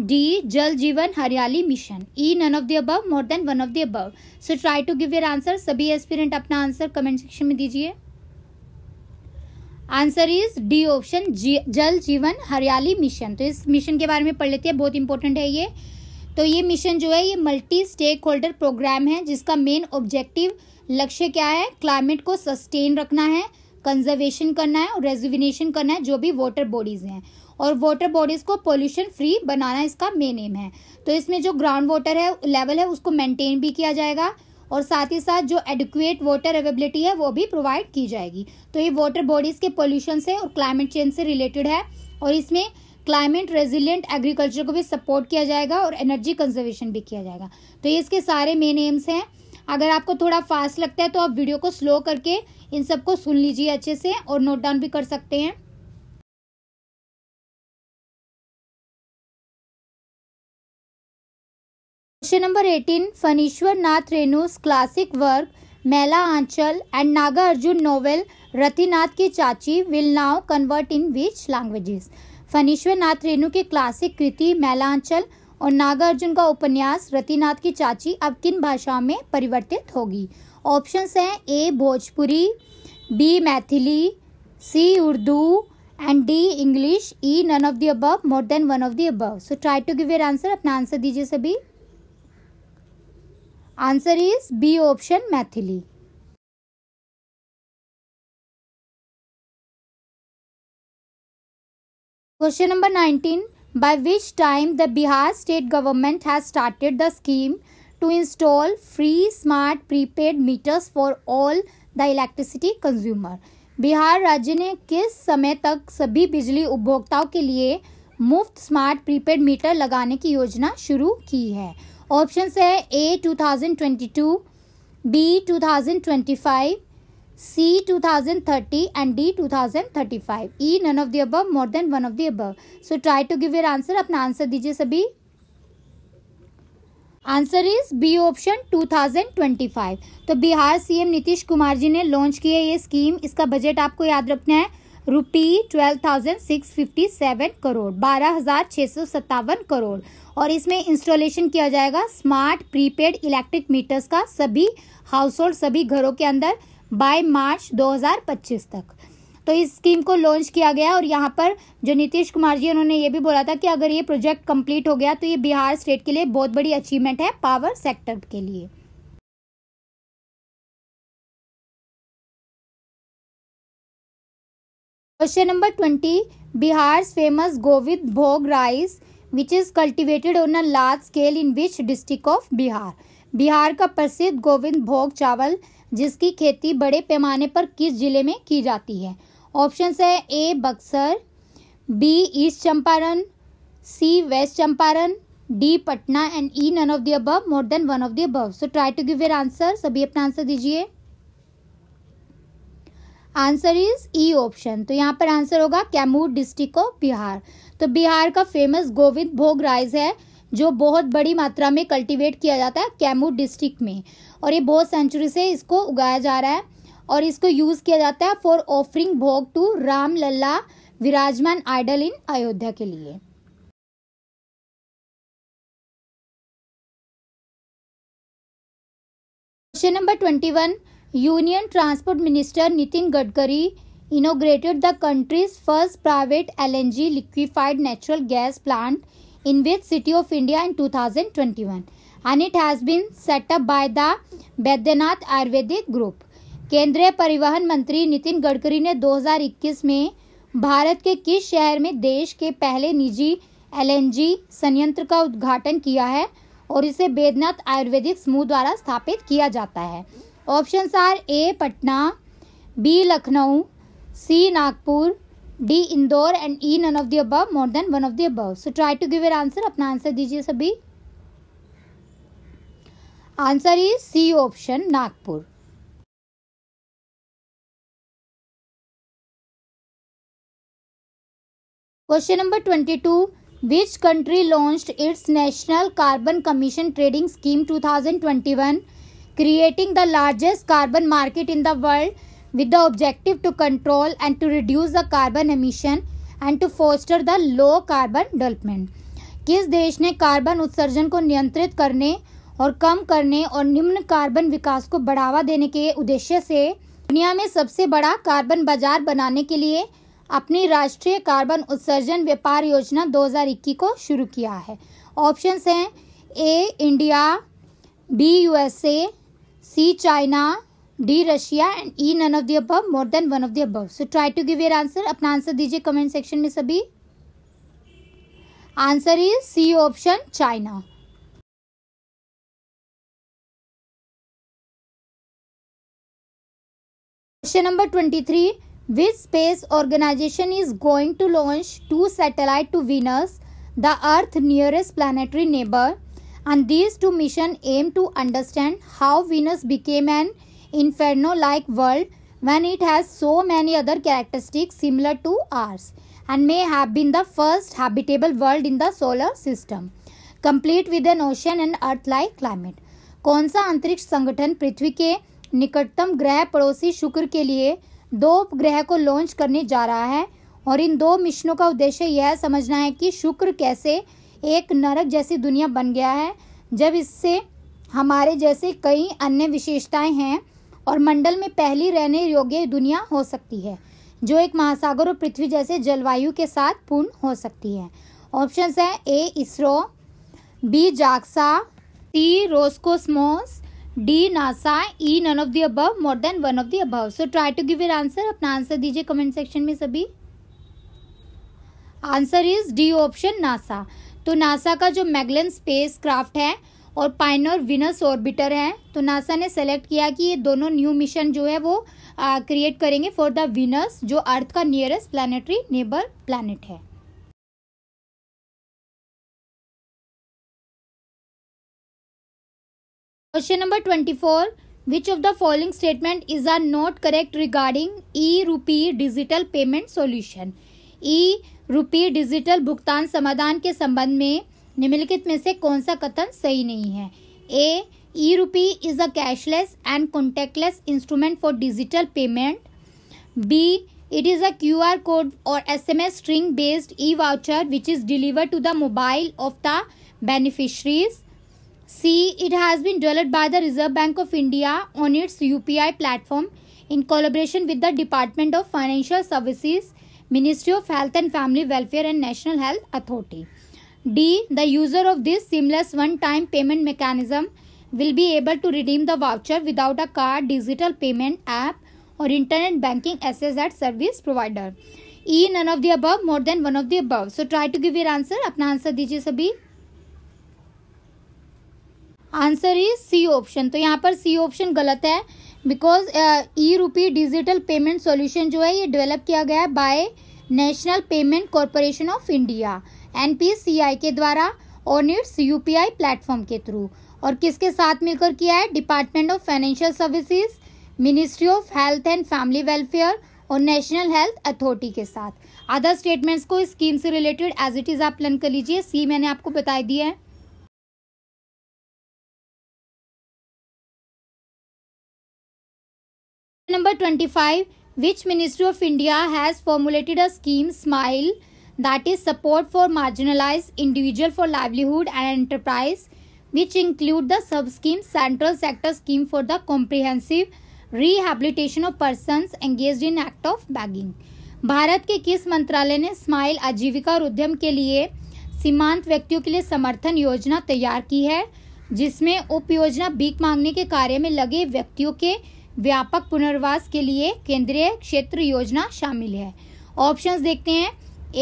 [SPEAKER 1] D Jal Jeevan Hariyali mission E none of the above more than one of the above so try to give your answer सभी एस्पिरेंट अपना आंसर कमेंट सेक्शन में दीजिए आंसर इज डी ऑप्शन जल Jeevan Hariyali mission तो इस मिशन के बारे में पढ़ लेते हैं बहुत इंपॉर्टेंट है ये तो ये मिशन जो है ये मल्टी स्टेक होल्डर प्रोग्राम है जिसका मेन ऑब्जेक्टिव लक्ष्य क्या है क्लाइमेट को सस्टेन रखना है कंजर्वेशन करना है और रेजुविनेशन करना है जो भी वाटर बॉडीज हैं और वाटर बॉडीज़ को पोल्यूशन फ्री बनाना इसका मेन एम है तो इसमें जो ग्राउंड वाटर है लेवल है उसको मेंटेन भी किया जाएगा और साथ ही साथ जो एडिक्वेट वाटर अवेबिलिटी है वो भी प्रोवाइड की जाएगी तो ये वाटर बॉडीज़ के पोल्यूशन से और क्लाइमेट चेंज से रिलेटेड है और इसमें क्लाइमेट रेजिलियंट एग्रीकल्चर को भी सपोर्ट किया जाएगा और एनर्जी कंजर्वेशन भी किया जाएगा तो ये इसके सारे मेन एम्स हैं अगर आपको थोड़ा फास्ट लगता है तो आप वीडियो को स्लो करके इन सबको सुन लीजिए अच्छे से और नोट डाउन भी कर सकते हैं question number eighteen Phanishwar Nath Renu's classic work Maila Anchal and Nagarjun novel Ratinath ki Chachi will now convert in which languages Phanishwar Nath Renu की क्लासिक कृति मेला आंचल और नागा अर्जुन का उपन्यास रतिनाथ की चाची अब किन भाषाओं में परिवर्तित होगी ऑप्शंस हैं A Bhojpuri B Maithili C Urdu and D English E none of the above more than one of the above so try to give your answer अपना आंसर दीजिए सभी answer is B option Maithili question number nineteen by which time the Bihar state government has started the scheme to install free smart prepaid meters for all the electricity consumer Bihar राज्य ने किस समय तक सभी बिजली उपभोक्ताओं के लिए मुफ्त स्मार्ट प्रीपेड मीटर लगाने की योजना शुरू की है ऑप्शन है A two thousand twenty two B two thousand twenty five C two thousand thirty and D two thousand thirty five E none of the above more than one of the above so try to give your answer अपना answer दीजिए सभी answer is B option two thousand twenty five तो Bihar CM Nitish Kumar ji ने launch किया ये scheme इसका budget आपको याद रखना है rupee twelve thousand six fifty seven crore बारह हजार छः सौ सत्तावन करोड़ और इसमें इंस्टॉलेशन किया जाएगा स्मार्ट प्रीपेड इलेक्ट्रिक मीटर्स का सभी हाउस होल्ड सभी घरों के अंदर बाय मार्च 2025 तक तो इस स्कीम को लॉन्च किया गया और यहाँ पर जो नीतीश कुमार जी उन्होंने ये भी बोला था कि अगर ये प्रोजेक्ट कंप्लीट हो गया तो ये बिहार स्टेट के लिए बहुत बड़ी अचीवमेंट है
[SPEAKER 2] पावर सेक्टर के लिए
[SPEAKER 1] question number twenty Bihar famous Govind Bhog rice which is cultivated on a large scale in which district of Bihar Bihar का प्रसिद्ध गोविंद भोग चावल जिसकी खेती बड़े पैमाने पर किस जिले में की जाती है ऑप्शन है A Buxar B east Champaran C west Champaran D Patna and E none of the above more than one of the above so try to give your answer सभी अपना आंसर दीजिए आंसर इज ई ऑप्शन तो यहाँ पर आंसर होगा Kaimur district of Bihar तो बिहार का famous Govind Bhog rice है जो बहुत बड़ी मात्रा में कल्टीवेट किया जाता है कैमूर डिस्ट्रिक्ट में और ये बहुत सेंचुरी से इसको उगाया जा रहा है और इसको यूज़ किया जाता है for offering bhog to Ram Lalla Virajman idol in Ayodhya के लिए question number twenty one Union Transport Minister Nitin Gadkari inaugurated the country's first private LNG liquefied natural gas plant in which city of India in 2021 and it has been set up by the Baidyanath Ayurvedic Group. केंद्रीय परिवहन मंत्री नितिन गडकरी ने 2021 में भारत के किस शहर में देश के पहले निजी एलएनजी संयंत्र का उद्घाटन किया है और इसे बेदनाथ आयुर्वेदिक समूह द्वारा स्थापित किया जाता है option are A Patna B Lucknow C Nagpur D Indore and E none of the above more than one of the above so try to give your answer अपना आंसर दीजिए सभी answer is C option Nagpur question number twenty two which country launch its national carbon commission trading scheme two thousand twenty one creating the largest carbon market in the world with the objective to control and to reduce the carbon emission and to foster the low carbon development. किस देश ने carbon उत्सर्जन को नियंत्रित करने और कम करने और निम्न कार्बन विकास को बढ़ावा देने के उद्देश्य से दुनिया में सबसे बड़ा कार्बन बाजार बनाने के लिए अपनी राष्ट्रीय कार्बन उत्सर्जन व्यापार योजना 2021 को शुरू किया है ऑप्शंस हैं A India B USA C China D Russia and E none of the above more than one of the above so try to give your answer अपना आंसर दीजिए कमेंट सेक्शन में सभी answer is C option China
[SPEAKER 2] question
[SPEAKER 1] number twenty three which space organisation is going to launch two satellite to Venus the earth nearest planetary neighbour and these two mission aim to understand how Venus became an inferno-like world when it has so many other characteristics similar to ours and may have been the first habitable world in the solar system, complete with an ocean and Earth-like climate. कौन सा अंतरिक्ष संगठन पृथ्वी के निकटतम ग्रह पड़ोसी शुक्र के लिए दो ग्रह को लॉन्च करने जा रहा है और इन दो मिशनों का उद्देश्य यह समझना है कि शुक्र कैसे एक नरक जैसी दुनिया बन गया है जब इससे हमारे जैसे कई अन्य विशेषताएं हैं और मंडल में पहली रहने योग्य दुनिया हो सकती है जो एक महासागर और पृथ्वी जैसे जलवायु के साथ पूर्ण हो सकती है ऑप्शन है A ISRO B JAXA C Roscosmos D NASA E none of the above more than one of the above so try to give your answer अपना आंसर दीजिए कमेंट सेक्शन में सभी answer is D option NASA तो NASA का जो Magellan space craft है और पाइनर Venus orbiter है तो नासा ने सेलेक्ट किया कि ये दोनों न्यू मिशन जो है वो क्रिएट करेंगे फॉर द विनस जो अर्थ का नियरेस्ट प्लानिटरी नेबर प्लानट है question number twenty four which of the following statement is are not correct regarding e rupee digital payment solution ई रुपये डिजिटल भुगतान समाधान के संबंध में निम्नलिखित में से कौन सा कथन सही नहीं है A e rupee is a cashless and contactless instrument for digital payment B it is a Q R code और S M S string based e voucher which is deliver to the mobile of the beneficiaries C it has been developed by the Reserve Bank of India on its U P I platform in collaboration with the department of financial services ministry of health and family welfare and national health authority d the user of this seamless one time payment mechanism will be able to redeem the voucher without a card digital payment app or internet banking access at service provider e none of the above more than one of the above so try to give your answer apna answer दीजिए सभी answer is C option तो यहाँ पर C option गलत है because E rupee digital payment solution जो है ये डेवलप किया गया है by national payment corporation of India N के द्वारा ऑन इट्स यू प्लेटफॉर्म के थ्रू और किसके साथ मिलकर किया है department of financial services ministry of health and family welfare और नेशनल हेल्थ अथॉरिटी के साथ अदर स्टेटमेंट्स को स्कीम से रिलेटेड एज इट इज़ आप लर्न कर लीजिए सी मैंने आपको बताई दिया है
[SPEAKER 2] number twenty five
[SPEAKER 1] which ministry of India has formulated a scheme SMILE that is support for marginalise individual for livelihood and enterprise which include the sub scheme central sector scheme for the comprehensive rehabilitation of person engage in act of begging Bharat के किस मंत्रालय ने smile आजीविका और उद्यम के लिए सीमांत व्यक्तियों के लिए समर्थन योजना तैयार की है जिसमें उप योजना भीख मांगने के कार्य में लगे व्यक्तियों के व्यापक पुनर्वास के लिए केंद्रीय क्षेत्र योजना शामिल है ऑप्शंस देखते हैं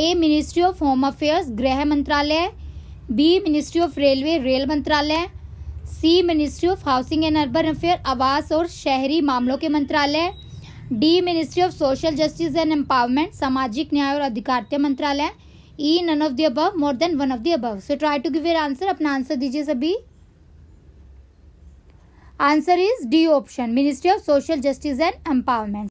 [SPEAKER 1] A ministry of home affairs गृह मंत्रालय बी मिनिस्ट्री ऑफ रेलवे रेल मंत्रालय C ministry of housing and urban affair आवास और शहरी मामलों के मंत्रालय D ministry of social justice and empowerment सामाजिक न्याय और अधिकारिता मंत्रालय E none of the above more than one of the above so try to give your answer अपना आंसर दीजिए सभी Answer is D option Ministry of Social Justice and Empowerment.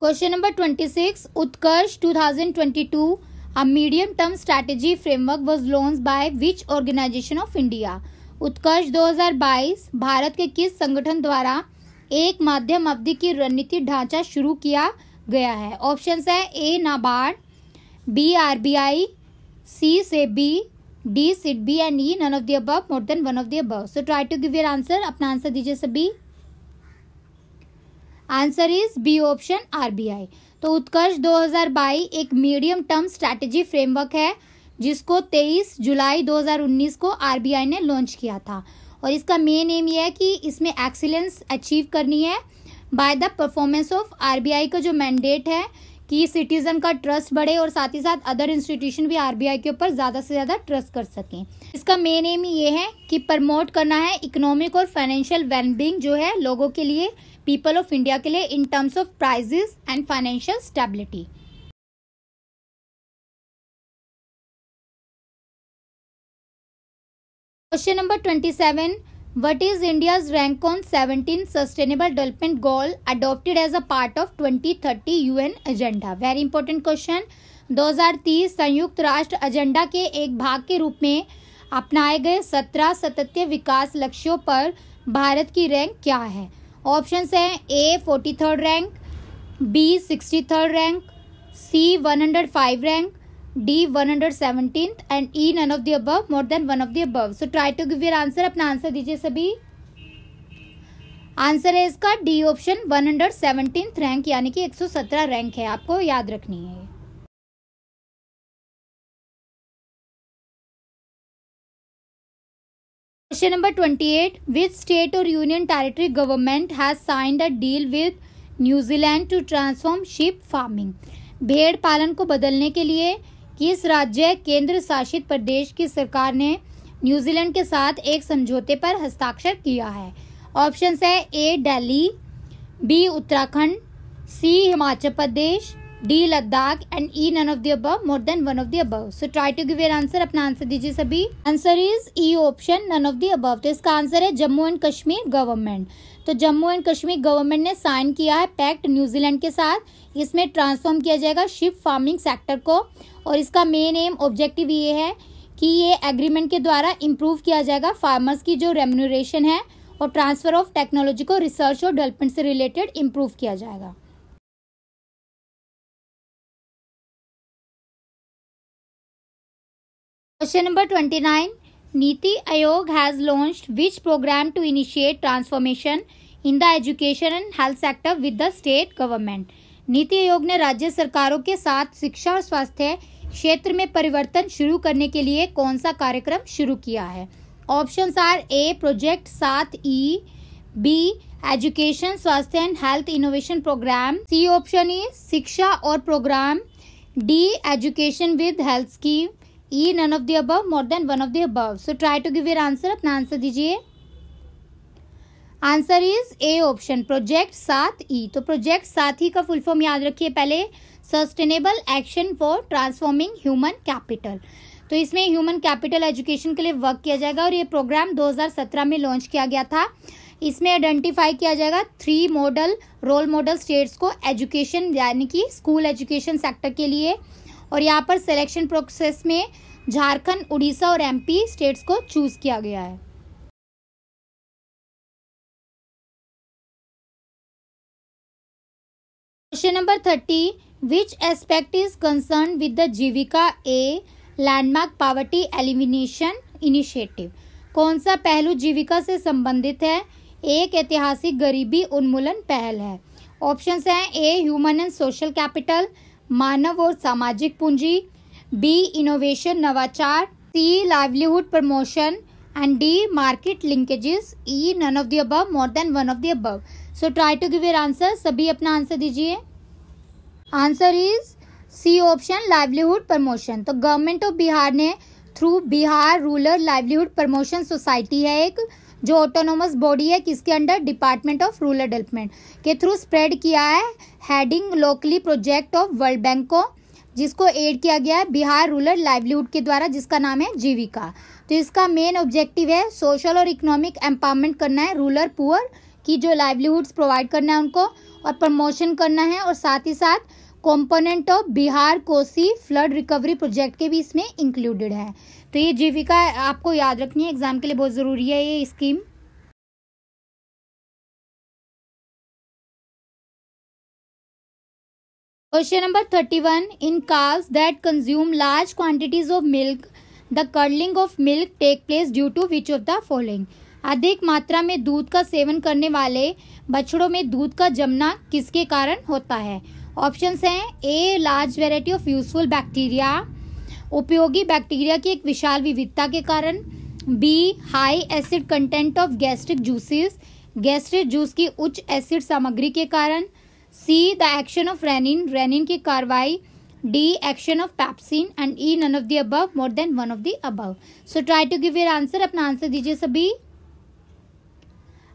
[SPEAKER 1] Question number 26 Utkarsh 2022 a medium term strategy framework was launched by which organization of India? उत्कर्ष 2022 भारत के किस संगठन द्वारा एक माध्यम अवधि की रणनीति ढांचा शुरू किया गया है ऑप्शन है A NABARD B RBI C से B, D सिट B and E none of the above more than one of the above. So try to give your answer. अपना आंसर दीजिए सभी answer is B option RBI तो उत्कर्ष 2022 एक medium term strategy framework है जिसको 23 जुलाई 2019 को RBI ने लॉन्च किया था और इसका मेन एम यह है कि इसमें एक्सीलेंस अचीव करनी है by the performance of RBI का जो मैंडेट है कि सिटीज़न का ट्रस्ट बढ़े और साथ ही साथ अदर इंस्टीट्यूशन भी आरबीआई के ऊपर ज़्यादा से ज़्यादा ट्रस्ट कर सकें इसका मेन एम ये है कि प्रमोट करना है इकोनॉमिक और फाइनेंशियल वेलबींग जो है लोगों के लिए पीपल ऑफ इंडिया के लिए in terms of prices and financial stability
[SPEAKER 2] question number twenty seven
[SPEAKER 1] What is India's rank on 17 Sustainable Development Goal adopted as a part of 2030 UN agenda? Very important question. 2030 संयुक्त राष्ट्र agenda के एक भाग के रूप में अपनाए गए 17 सतत्य विकास लक्ष्यों पर भारत की रैंक क्या है ऑप्शन हैं A forty third rank B sixty third rank C one hundred five rank D 117th and E none of the above more than one of the above. So try to give your answer. अपना answer दीजिए सभी answer है इसका D option one hundred seventeen rank यानी कि सत्रह rank है आपको याद रखनी है
[SPEAKER 2] question number twenty
[SPEAKER 1] eight which state और union territory government has signed a deal with New Zealand to transform ship farming भेड़ पालन को बदलने के लिए किस राज्य केंद्र शासित प्रदेश की सरकार ने न्यूजीलैंड के साथ एक समझौते पर हस्ताक्षर किया है ऑप्शन है A Delhi B Uttarakhand C Himachal Pradesh D Ladakh and E none of the above more than one of the above so try to give your answer अपना आंसर दीजिए सभी answer is E option none of the above तो इसका answer है Jammu and Kashmir government तो Jammu and Kashmir government ने sign किया है पैक्ट न्यूजीलैंड के साथ इसमें ट्रांसफॉर्म किया जाएगा शिप फार्मिंग सेक्टर को और इसका मेन एम ऑब्जेक्टिव ये है कि ये एग्रीमेंट के द्वारा इम्प्रूव किया जाएगा फार्मर्स की जो रेम्यूनरेशन है और ट्रांसफर ऑफ टेक्नोलॉजी को रिसर्च और डेवलपमेंट से रिलेटेड इम्प्रूव किया जाएगा question number twenty nine NITI Aayog has launch which programme to initiate transformation in the education and health sector with the state government NITI Aayog ने राज्य सरकारों के साथ शिक्षा और स्वास्थ्य क्षेत्र में परिवर्तन शुरू करने के लिए कौन सा कार्यक्रम शुरू किया है option are A project SATH E B education स्वास्थ्य and health innovation programme C option E शिक्षा और programme D education with health scheme E none of the above more than one of the above so try to give your answer अपना answer दीजिए answer is A option project SATH E e. तो project SATH ही e का full form याद रखिए पहले sustainable action for transforming human capital तो इसमें ह्यूमन कैपिटल एजुकेशन के लिए वर्क किया जाएगा और ये प्रोग्राम 2017 में लॉन्च किया गया था इसमें आइडेंटिफाई किया जाएगा three model role model states को एजुकेशन यानी कि स्कूल एजुकेशन सेक्टर के लिए और यहाँ पर सिलेक्शन प्रोसेस में झारखंड उड़ीसा और एमपी स्टेट्स को चूज़ किया गया है question number thirty which aspect is concern with the Jeevika a landmark poverty elimination initiative कौन सा पहलू जीविका से संबंधित है एक ऐतिहासिक गरीबी उन्मूलन पहल है ऑप्शन हैं A human and social capital मानव और सामाजिक पूंजी बी इनोवेशन नवाचार C livelihood promotion and D market linkages E none of the above more than one of the above so try to give your answer सभी अपना answer दीजिए answer is C option livelihood promotion तो government of Bihar ने through Bihar rural livelihood promotion society है एक जो autonomous body है किसके under department of rural development के थ्रू स्प्रेड किया है heading locally project of world bank को जिसको एड किया गया है बिहार रूरल लाइवलीहुड के द्वारा जिसका नाम है जीविका तो इसका मेन ऑब्जेक्टिव है सोशल और इकोनॉमिक एम्पावरमेंट करना है रूरल पुअर की जो लाइवलीहुड्स प्रोवाइड करना है उनको और प्रमोशन करना है और साथ ही साथ component of Bihar Kosi flood recovery project के भी इसमें इंक्लूडेड है तो ये जीविका आपको याद रखनी है एग्जाम के लिए बहुत ज़रूरी है ये scheme question number thirty one in calves that consume large quantities of milk the curdling of milk take place due to which of the following अधिक मात्रा में दूध का सेवन करने वाले बछड़ों में दूध का जमना किसके कारण होता है ऑप्शन है A large variety of useful bacteria उपयोगी बैक्टीरिया की एक विशाल विविधता के कारण B high acid content of gastric juices gastric juice की उच्च एसिड सामग्री के कारण C the action of rennin rennin की कार्रवाई D action of pepsin and E none of the above more than one of the above so try to give your answer अपना answer दीजिए सभी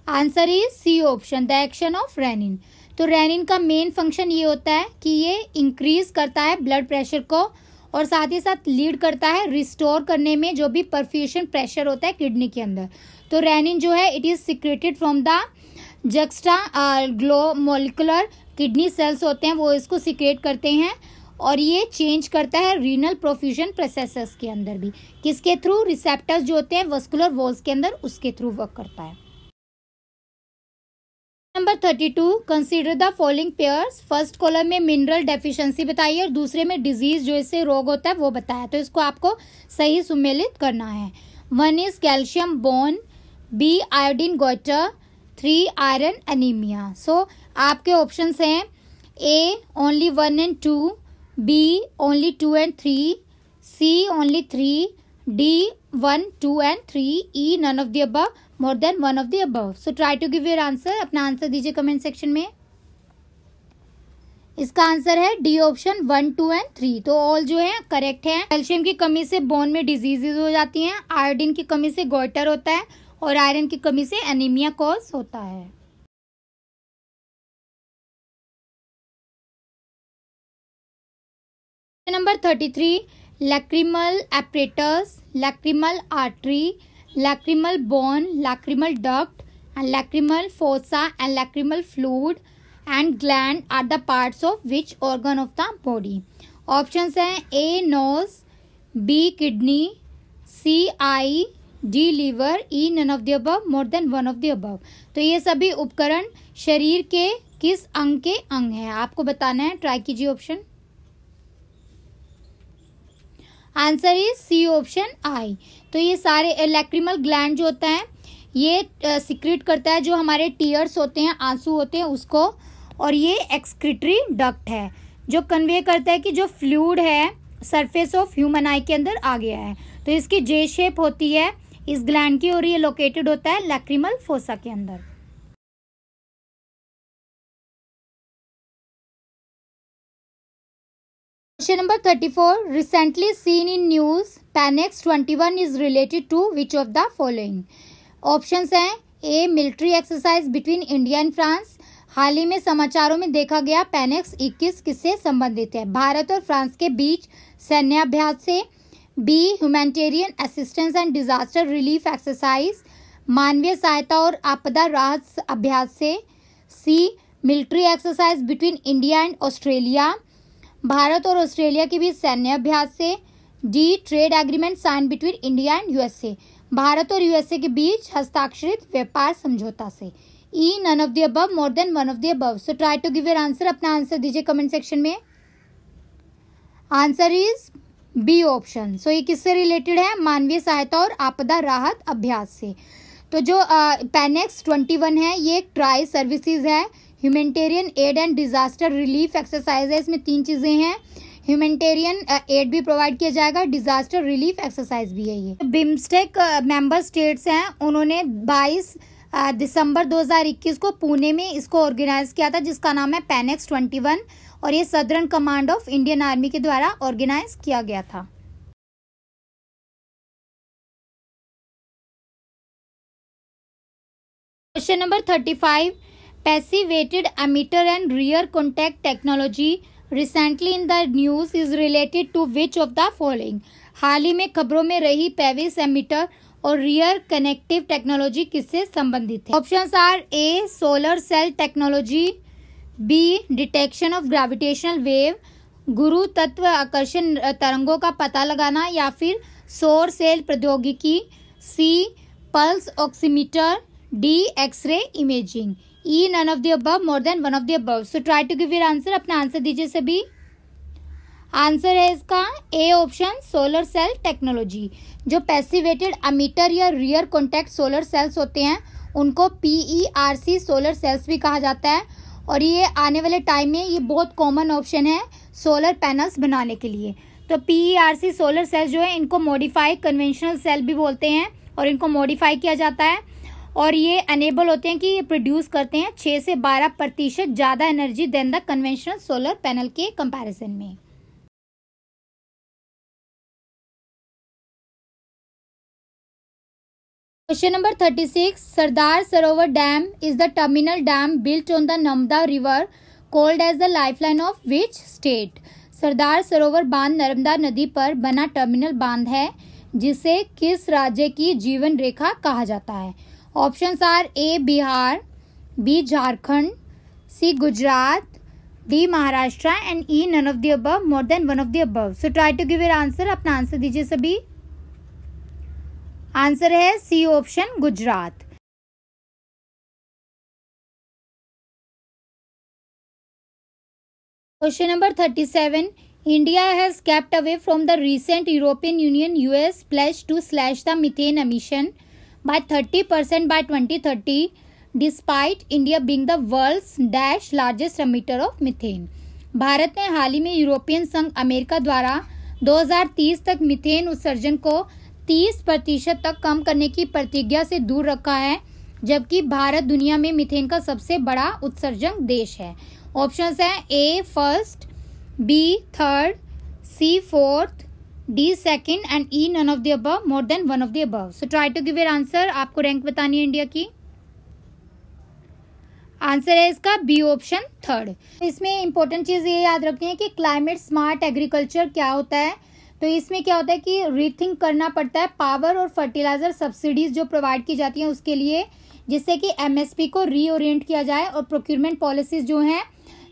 [SPEAKER 1] answer is C option the action of rennin तो rennin का main function ये होता है कि ये इंक्रीज करता है ब्लड प्रेशर को और साथ ही साथ लीड करता है रिस्टोर करने में जो भी परफ्यूशन प्रेशर होता है किडनी के अंदर तो रेनिन जो है it is secreted from the juxtaglomerular kidney cells होते हैं वो इसको सिक्रेट करते हैं और ये चेंज करता है रीनल प्रोफ्यूजन प्रोसेसेस के अंदर भी किसके थ्रू रिसेप्टर्स जो होते हैं वस्कुलर वॉल्स के अंदर उसके थ्रू वर्क करता है number thirty two consider the following pairs first column में मिनरल डेफिशिएंसी बताइए और दूसरे में डिजीज जो इससे रोग होता है वो बताया तो इसको आपको सही सुमेलित करना है one is calcium bone B iodine goitre three iron anaemia so आपके ऑप्शन हैं A only one and two B only two and three C only three D 1, 2 and 3, E none of the above, more than one of the above. So try to give your answer. अपना answer दीजिए comment section में इसका answer है D option one two and three तो all जो है correct है calcium की कमी से बोन में डिजीजेज हो जाती हैं आयोडीन की कमी से गोइटर होता है और आयरन की कमी से एनीमिया कॉज होता है number thirty three lacrimal apparatus lacrimal artery lacrimal bone lacrimal duct and lacrimal fossa and lacrimal fluid and gland are the parts of which organ of the body options हैं A nose B kidney C eye D liver E none of the above more than one of the above तो ये सभी उपकरण शरीर के किस अंग के अंग हैं आपको बताना है ट्राई कीजिए option answer is C option eye तो ये सारे लैक्रिमल ग्लैंड जो होता है ये सिक्रिट करता है जो हमारे टीयर्स होते हैं आंसू होते हैं उसको और ये एक्सक्रिटरी डक्ट है जो कन्वे करता है कि जो फ्लूड है सरफेस ऑफ ह्यूमन आई के अंदर आ गया है तो इसकी जे शेप होती है इस ग्लैंड की और ये लोकेटेड होता है लैक्रिमल
[SPEAKER 2] फोसा के अंदर
[SPEAKER 1] question number thirty four recently seen in news PANEX twenty one is related to which of the following option हैं A military exercise between India and France हाल ही में समाचारों में देखा गया पैनेक्स 21 किससे संबंधित है भारत और फ्रांस के बीच सैन्याभ्यास से B humanitarian assistance and disaster relief exercise मानवीय सहायता और आपदा राहत अभ्यास से C military exercise between India and Australia Bharat और ऑस्ट्रेलिया के बीच सैन्य अभ्यास से D trade agreement sign between India and USA Bharat और यूएसए के बीच हस्ताक्षरित व्यापार समझौता से E none of the above more than one of the above so try to give your answer अपना आंसर दीजिए कमेंट सेक्शन में answer is B option so ये किससे रिलेटेड है मानवीय सहायता और आपदा राहत अभ्यास से तो जो पेनेक्स ट्वेंटी वन है ये एक ट्राई सर्विसेज है humanitarian aid and disaster relief exercise है इसमें तीन चीज़ें हैं ह्यूमेटेरियन एड uh, भी प्रोवाइड किया जाएगा डिजास्टर रिलीफ एक्सरसाइज भी है ये बिम्स्टेक मेंबर स्टेट्स हैं उन्होंने 22 uh, दिसंबर 2021 को पुणे में इसको ऑर्गेनाइज किया था जिसका नाम है पैनेक्स 21 और ये southern command of Indian army के द्वारा ऑर्गेनाइज किया गया था question number thirty five passivated emitter and rear contact technology recently in the news is related to which of the following हाल ही में खबरों में रही पेविस एमिटर और रियर कनेक्टिव टेक्नोलॉजी किससे संबंधित है option are A solar cell technology B detection of gravitational wave गुरु तत्व आकर्षण तरंगों का पता लगाना या फिर सोर सेल प्रौद्योगिकी C pulse oximeter D X ray imaging E none of the more than one of the above so try to give your answer अपना आंसर दीजिए सभी आंसर है इसका A option solar cell technology जो passivated emitter या rear contact solar cells होते हैं उनको P E R C solar cells भी कहा जाता है और ये आने वाले टाइम में ये बहुत कॉमन ऑप्शन है सोलर पैनल्स बनाने के लिए तो आर सी सोलर सेल्स जो है इनको मॉडिफाई कन्वेंशनल सेल भी बोलते हैं और इनको मॉडिफाई किया जाता है और ये अनेबल होते हैं कि ये प्रोड्यूस करते हैं छः से बारह प्रतिशत ज़्यादा energy than the conventional solar panel के कंपैरिजन में
[SPEAKER 2] Question number 36 Sardar
[SPEAKER 1] Sarovar dam is the terminal dam built on the Narmada river called as the lifeline of which state Sardar Sarovar बांध नर्मदा नदी पर बना टर्मिनल बांध है जिसे किस राज्य की जीवन रेखा कहा जाता है options are A Bihar B Jharkhand C Gujarat D Maharashtra and E none of the above more than one of the above so try to give your answer अपना आंसर दीजिए सभी आंसर है C option Gujarat question number thirty seven India has kept away from the recent European Union US pledge to slash the methane emission by 30% by 2030 despite India being the world's dash largest emitter of methane Bharat ने हाल ही में European संघ America द्वारा 2030 तक methane उत्सर्जन को 30 प्रतिशत तक कम करने की प्रतिज्ञा से दूर रखा है जबकि भारत दुनिया में मिथेन का सबसे बड़ा उत्सर्जन देश है ऑप्शन है A first B third C fourth D second and E e none of the above more than one of the above so try to give your answer आपको रैंक बतानी है इंडिया की आंसर है इसका B option third इसमें important चीज़ ये याद रखनी है कि क्लाइमेट स्मार्ट एग्रीकल्चर क्या होता है तो इसमें क्या होता है कि रीथिंक करना पड़ता है पावर और फर्टिलाइजर सब्सिडीज जो प्रोवाइड की जाती हैं उसके लिए जिससे कि एमएसपी को रीओरिएंट किया जाए और प्रोक्यूरमेंट पॉलिसीज जो हैं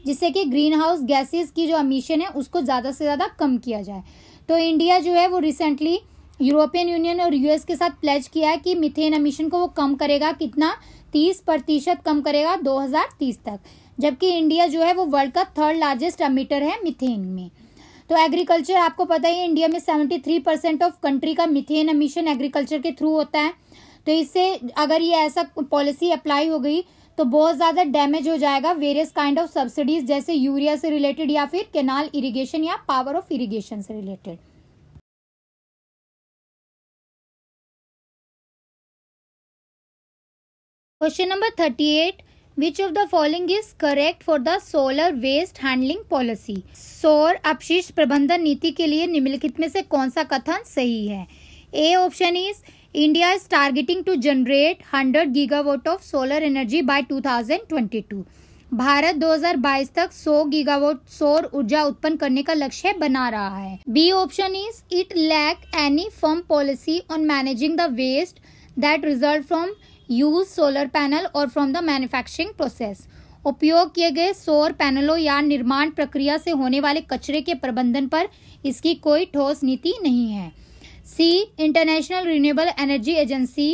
[SPEAKER 1] जिससे कि ग्रीन हाउस गैसेज की जो अमीशन है उसको ज़्यादा से ज़्यादा कम किया जाए तो इंडिया जो है वो रिसेंटली यूरोपियन यूनियन और यूएस के साथ प्लेज किया है कि मिथेन अमीशन को वो कम करेगा कितना तीस प्रतिशत कम करेगा 2030 तक जबकि इंडिया जो है वो वर्ल्ड का थर्ड लार्जेस्ट अमीटर है मिथेन में तो एग्रीकल्चर आपको पता ही इंडिया में 73 परसेंट ऑफ कंट्री का मिथेन अमीशन एग्रीकल्चर के थ्रू होता है तो इससे अगर ये ऐसा पॉलिसी अप्लाई हो गई तो बहुत ज़्यादा डैमेज हो जाएगा वेरियस काइंड ऑफ सब्सिडीज जैसे यूरिया से रिलेटेड या फिर केनाल इरिगेशन या पावर ऑफ इरिगेशन से related question number thirty eight which of the following is correct for the solar waste handling policy सौर अपशिष्ट प्रबंधन नीति के लिए निम्नलिखित में से कौन सा कथन सही है A option is India is targeting to generate 100 gigawatt of solar energy by 2022 Bharat 2022 तक 100 गीगावाट सौर ऊर्जा उत्पन्न करने का लक्ष्य बना रहा है B option is it lack any form policy on managing the waste that result from use solar panel और फ्रॉम द मैन्युफैक्चरिंग प्रोसेस उपयोग किए गए सौर पैनलों या निर्माण प्रक्रिया से होने वाले कचरे के प्रबंधन पर इसकी कोई ठोस नीति नहीं है C international renewable energy agency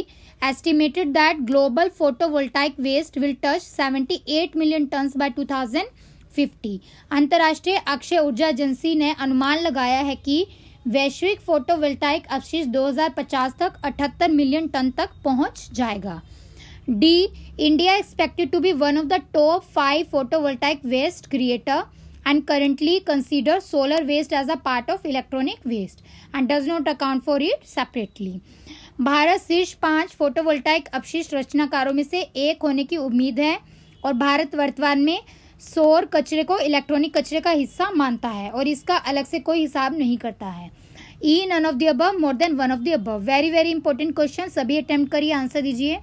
[SPEAKER 1] estimated that global photovoltaic waste will touch 78 million tons by 2050. अंतर्राष्ट्रीय अक्षय ऊर्जा एजेंसी ने अनुमान लगाया है कि वैश्विक फोटोवोल्टाइक अपशिष्ट 2050 तक 78 मिलियन टन तक पहुंच जाएगा D India expected to be one of the top five photovoltaic waste creator and currently consider solar waste as a part of electronic waste and does not account for it separately. Bharat शीर्ष पांच photovoltaic अपशिष्ट रचनाकारों में से एक होने की उम्मीद है और भारत वर्तमान में सौर कचरे को इलेक्ट्रॉनिक कचरे का हिस्सा मानता है और इसका अलग से कोई हिसाब नहीं करता है E none of the above more than one of the above very very important question सभी अटेम्प्ट करिए आंसर दीजिए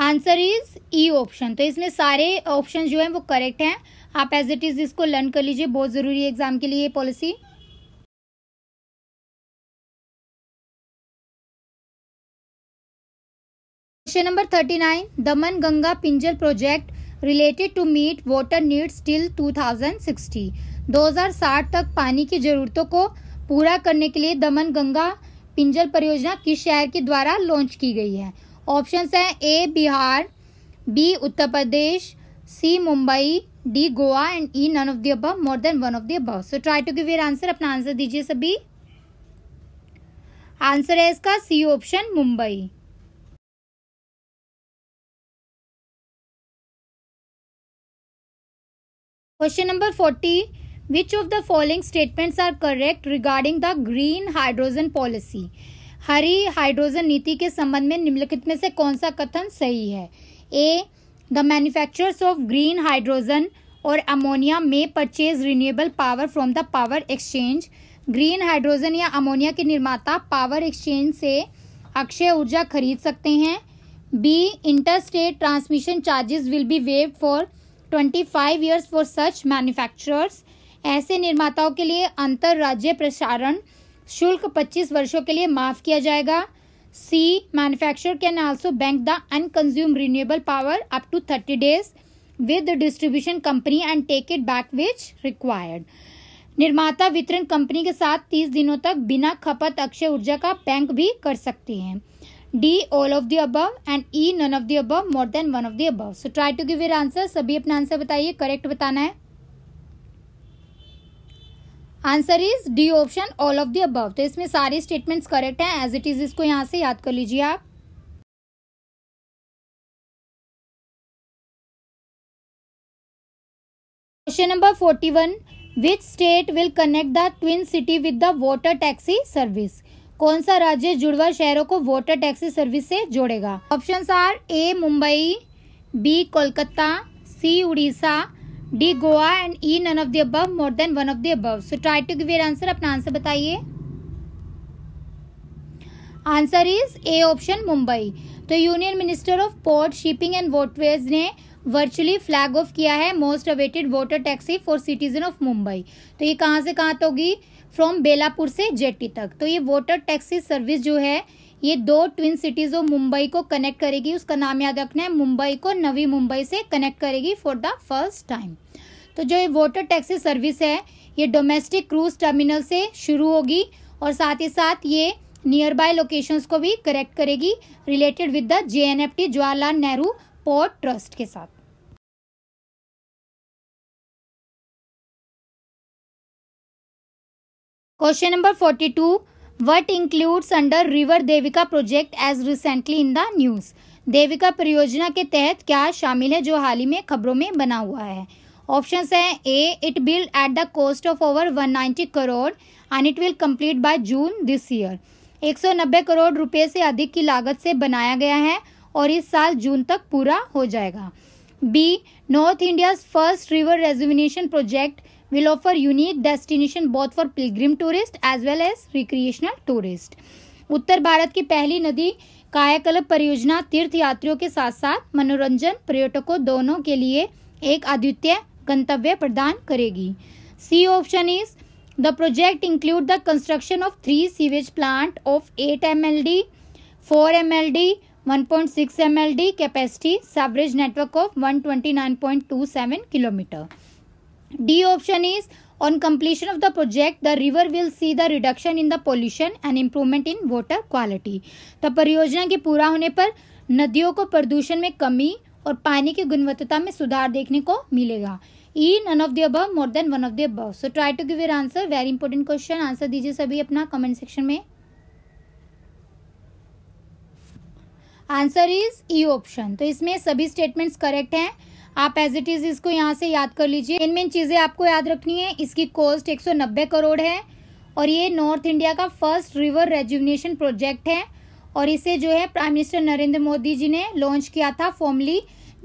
[SPEAKER 1] answer is E e option तो इसमें सारे ऑप्शन जो हैं वो करेक्ट हैं आप एज इट इज़ इसको लर्न कर लीजिए बहुत ज़रूरी है एग्ज़ाम के लिए ये policy question number thirty nine Daman Ganga Pinjal project related to meet water needs till 2060 2060 तक पानी की जरूरतों को पूरा करने के लिए दमन गंगा पिंजल परियोजना किस शहर के द्वारा लॉन्च की गई है ऑप्शन हैं A Bihar B Uttar Pradesh C Mumbai D Goa and E none of the above more than one of the above so try to give your answer अपना आंसर दीजिए सभी आंसर है इसका C option Mumbai question number forty which of the following statements are correct regarding the green hydrogen policy हरी hydrogen नीति के संबंध में निम्नलिखित में से कौन सा कथन सही है A the manufacturers of green hydrogen और अमोनिया में purchase renewable power from the power exchange green hydrogen या अमोनिया के निर्माता पावर एक्सचेंज से अक्षय ऊर्जा खरीद सकते हैं B interstate transmission charges will be waived for twenty five years for such manufacturers ऐसे निर्माताओं के लिए अंतर राज्य प्रसारण शुल्क 25 वर्षों के लिए माफ किया जाएगा C manufacture can also bank the unconsumed renewable power up to 30 days with distribution company and take it back which required निर्माता वितरण कंपनी के साथ 30 दिनों तक बिना खपत अक्षय ऊर्जा का बैंक भी कर सकती हैं D all of the above and E none of the above more than one of the above so try to give your answer सभी अपना आंसर बताइए करेक्ट बताना है answer is D option all of the above तो इसमें सारे statements correct हैं as it is इसको यहाँ से याद कर लीजिए आप question number forty one which state will connect the twin city with the water taxi service कौन सा राज्य जुड़वा शहरों को वॉटर टैक्सी सर्विस से जोड़ेगा option are A Mumbai B Kolkata C Orissa D Goa and E none of the above more than one of the above so try to give your answer अपना answer बताइए answer is A option Mumbai तो union minister of port shipping and waterways ने virtually flag off किया है most awaited water taxi for citizen of Mumbai तो ये कहाँ से कहाँ तक होगी फ्रॉम बेलापुर से जेटी तक तो ये वोटर टैक्सी सर्विस जो है ये दो ट्विन सिटीज ऑफ मुंबई को कनेक्ट करेगी उसका नाम याद रखना है मुंबई को नवी मुंबई से कनेक्ट करेगी फॉर द फर्स्ट टाइम तो जो ये वोटर टैक्सी सर्विस है ये डोमेस्टिक क्रूज टर्मिनल से शुरू होगी और साथ ही साथ ये नियर बाय लोकेशंस को भी करेक्ट करेगी related with the J N F T Jawaharlal Nehru port trust के साथ question number forty two what includes under river Devika project as recently in the news Devika परियोजना के तहत क्या शामिल है जो हाल ही में खबरों में बना हुआ है ऑप्शन है A it build at the cost of over 190 crore and it will complete by June this year 190 crore रुपए से अधिक की लागत से बनाया गया है और इस साल जून तक पूरा हो जाएगा B north India's first river rejuvenation project will offer unique destination both for pilgrim tourist as well as recreational tourist उत्तर भारत की पहली नदी कायाकल्प परियोजना तीर्थ यात्रियों के साथ साथ मनोरंजन पर्यटकों दोनों के लिए एक अद्वितीय गंतव्य प्रदान करेगी C option is the project include the construction of three sewage plant of eight M L D four M L D one point six M L D capacity network of one twenty nine point two seven kilometre D option is on completion of the project the river will see the reduction in the pollution and improvement in water quality तो परियोजना के पूरा होने पर नदियों को प्रदूषण में कमी और पानी की गुणवत्ता में सुधार देखने को मिलेगा E none of the more than one of the above so try to give your answer very important question answer दीजिए सभी अपना कमेंट सेक्शन में आंसर इज ई ऑप्शन तो इसमें सभी स्टेटमेंट्स करेक्ट हैं आप एज इट इज इसको यहाँ से याद कर लीजिए इन मेन चीजें आपको याद रखनी है इसकी कॉस्ट 190 करोड़ है और ये नॉर्थ इंडिया का फर्स्ट रिवर रेजुवनेशन प्रोजेक्ट है और इसे जो है प्राइम मिनिस्टर नरेंद्र मोदी जी ने लॉन्च किया था फॉर्मली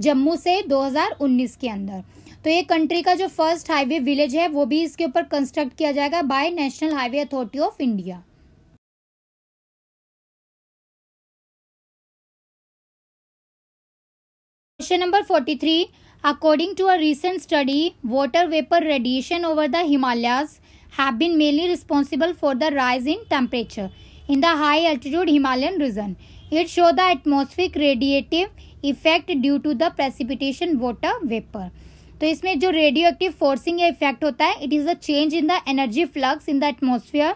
[SPEAKER 1] जम्मू से 2019 के अंदर तो ये कंट्री का जो फर्स्ट हाईवे विलेज है वो भी इसके ऊपर कंस्ट्रक्ट किया जाएगा by national highway authority of India question number forty three According to a recent study, water vapor radiation over the Himalayas have been mainly responsible for the rise in temperature in the high altitude Himalayan region. It shows the atmospheric radiative effect due to the precipitation water vapor. तो इसमें जो radio active forcing या effect होता है it is a change in the energy flux in the atmosphere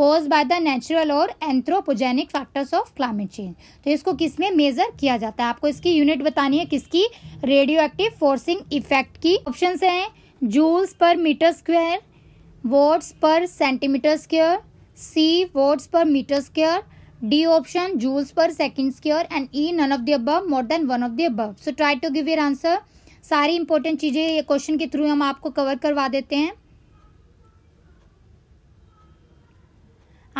[SPEAKER 1] cause by the natural और anthropogenic factors of climate change तो इसको किस में मेजर किया जाता है आपको इसकी यूनिट बतानी है किसकी रेडियो एक्टिव फोर्सिंग इफेक्ट की ऑप्शन हैं joules per metre square watts per centimetre square C watts per metre square D option joules per second square and E none of the above more than one of the above so try to give your answer सारी important चीज़ें ये question के through हम आपको cover करवा देते हैं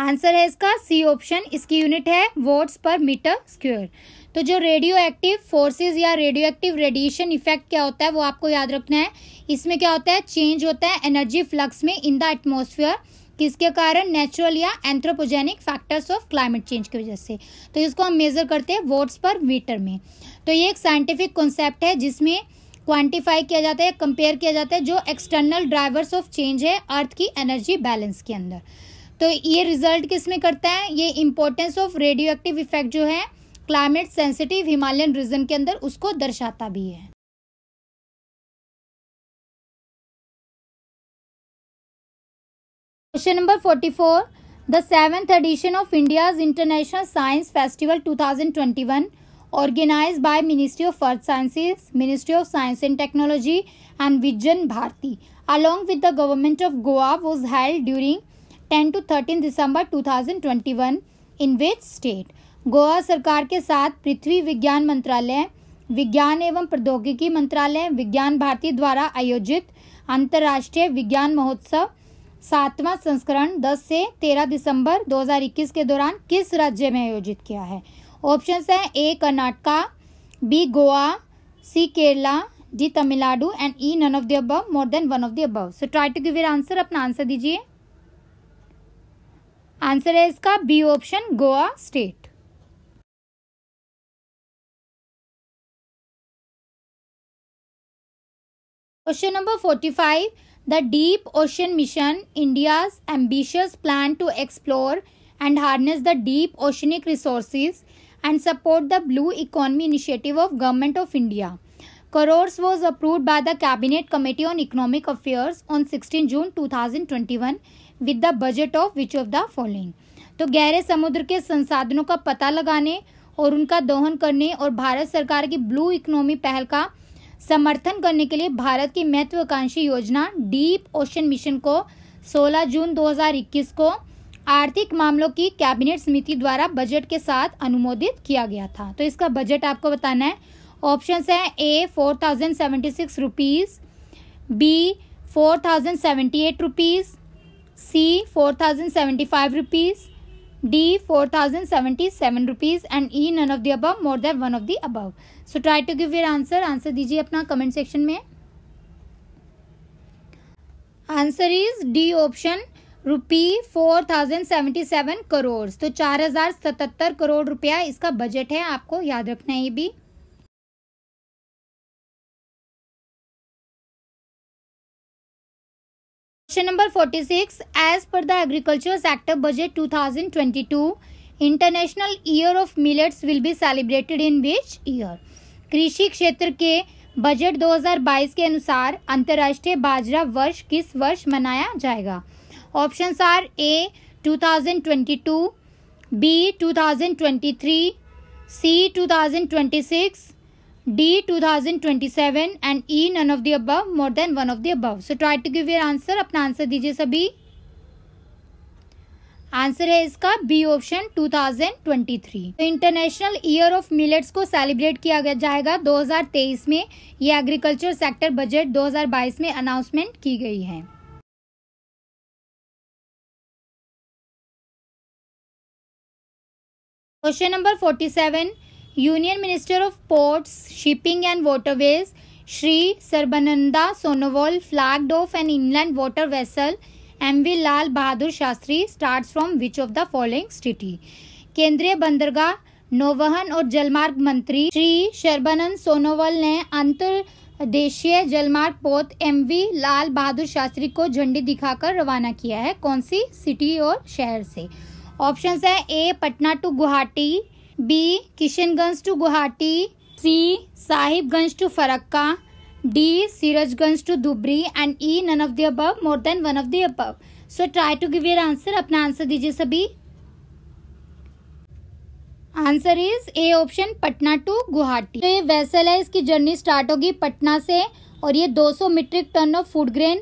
[SPEAKER 1] answer है इसका सी ऑप्शन इसकी यूनिट है वोट्स पर मीटर स्क्वेयर तो जो रेडियो एक्टिव फोर्सेज या रेडियो एक्टिव रेडिएशन इफेक्ट क्या होता है वो आपको याद रखना है इसमें क्या होता है चेंज होता है एनर्जी फ्लक्स में इन द एटमोसफियर किसके कारण नेचुरल या anthropogenic factors of climate change की वजह से तो इसको हम मेजर करते हैं वोट्स पर मीटर में तो ये एक साइंटिफिक कॉन्सेप्ट है जिसमें क्वांटिफाई किया जाता है कंपेयर किया जाता है जो एक्सटर्नल ड्राइवर्स ऑफ चेंज है अर्थ की एनर्जी बैलेंस के अंदर तो ये रिजल्ट किस में करता है ये importance of radio active effect जो है क्लाइमेट सेंसिटिव हिमालयन रीजन के अंदर उसको दर्शाता भी है
[SPEAKER 2] question number forty
[SPEAKER 1] four the seventh edition of India's international science festival two thousand twenty one organise by ministry of earth sciences ministry of science and technology and Vijnana Bharati along with the government of Goa was held during ten to thirteen December two thousand twenty one in which state Goa सरकार के साथ पृथ्वी विज्ञान मंत्रालय विज्ञान एवं प्रौद्योगिकी मंत्रालय विज्ञान भारती द्वारा आयोजित अंतर्राष्ट्रीय विज्ञान महोत्सव सातवां संस्करण 10 से 13 दिसंबर 2021 के दौरान किस राज्य में आयोजित किया है ऑप्शंस हैं A Karnataka B Goa C Kerala D Tamil Nadu and E none of the above more than one of the above so try to give your answer अपना आंसर दीजिए आंसर है इसका B option Goa state question number 45 the deep ocean mission India's ambitious plan to explore and harness the deep oceanic resources and support the blue economy initiative of government of India crores was approve by the cabinet committee on economic affairs on 16 June two thousand twenty one with the budget of which of the following तो गहरे समुद्र के संसाधनों का पता लगाने और उनका दोहन करने और भारत सरकार की ब्लू इकोनॉमी पहल का समर्थन करने के लिए भारत की महत्वाकांक्षी योजना डीप ओशन मिशन को 16 जून 2021 को आर्थिक मामलों की कैबिनेट समिति द्वारा बजट के साथ अनुमोदित किया गया था तो इसका बजट आपको बताना है ऑप्शंस है A four thousand seventy six rupees B four thousand seventy eight rupees C four thousand seventy five rupees D four thousand seventy seven rupees and E none of the above more than one of the above so try to give your answer answer दीजिए अपना comment section में answer is D option rupee four thousand seventy seven crore तो चार हजार सतहत्तर करोड़ रुपया इसका budget है आपको याद रखना है ये भी question number forty six as per the agriculture sector budget two thousand twenty two international year of millets will be celebrated in which year कृषि क्षेत्र के बजट 2022 के अनुसार अंतर्राष्ट्रीय बाजरा वर्ष किस वर्ष मनाया जाएगा option are A 2022 B 2023 C 2026 D two thousand twenty seven and E none of the above more than one of the above so try to give your answer अपना आंसर दीजिए सभी आंसर है इसका B option 2023 international year of millets को celebrate किया जाएगा 2023 में ये एग्रीकल्चर सेक्टर बजट 2022 में अनाउंसमेंट की गई है
[SPEAKER 2] question number 47
[SPEAKER 1] union minister of ports shipping and waterways Shri Sarbananda Sonowal flagged off an inland water vessel M V Lal Bahadur Shastri start from which of the following city केंद्रीय बंदरगाह नौवहन और जलमार्ग मंत्री श्री शर्बानंद सोनोवाल ने देशीय जलमार्ग पोत एम वी लाल बहादुर शास्त्री को झंडी दिखाकर रवाना किया है कौन सी सिटी और शहर से ऑप्शन है A Patna to Guwahati B Kishanganj to Guwahati C Sahibganj to Farakka D Sirajganj to Dhubri and E none of the above more than one of the above so try to give your answer अपना आंसर दीजिए सभी answer is A option Patna to Guwahati तो ये vessel है इसकी journey start होगी पटना से और ये 200 metric ton of food grain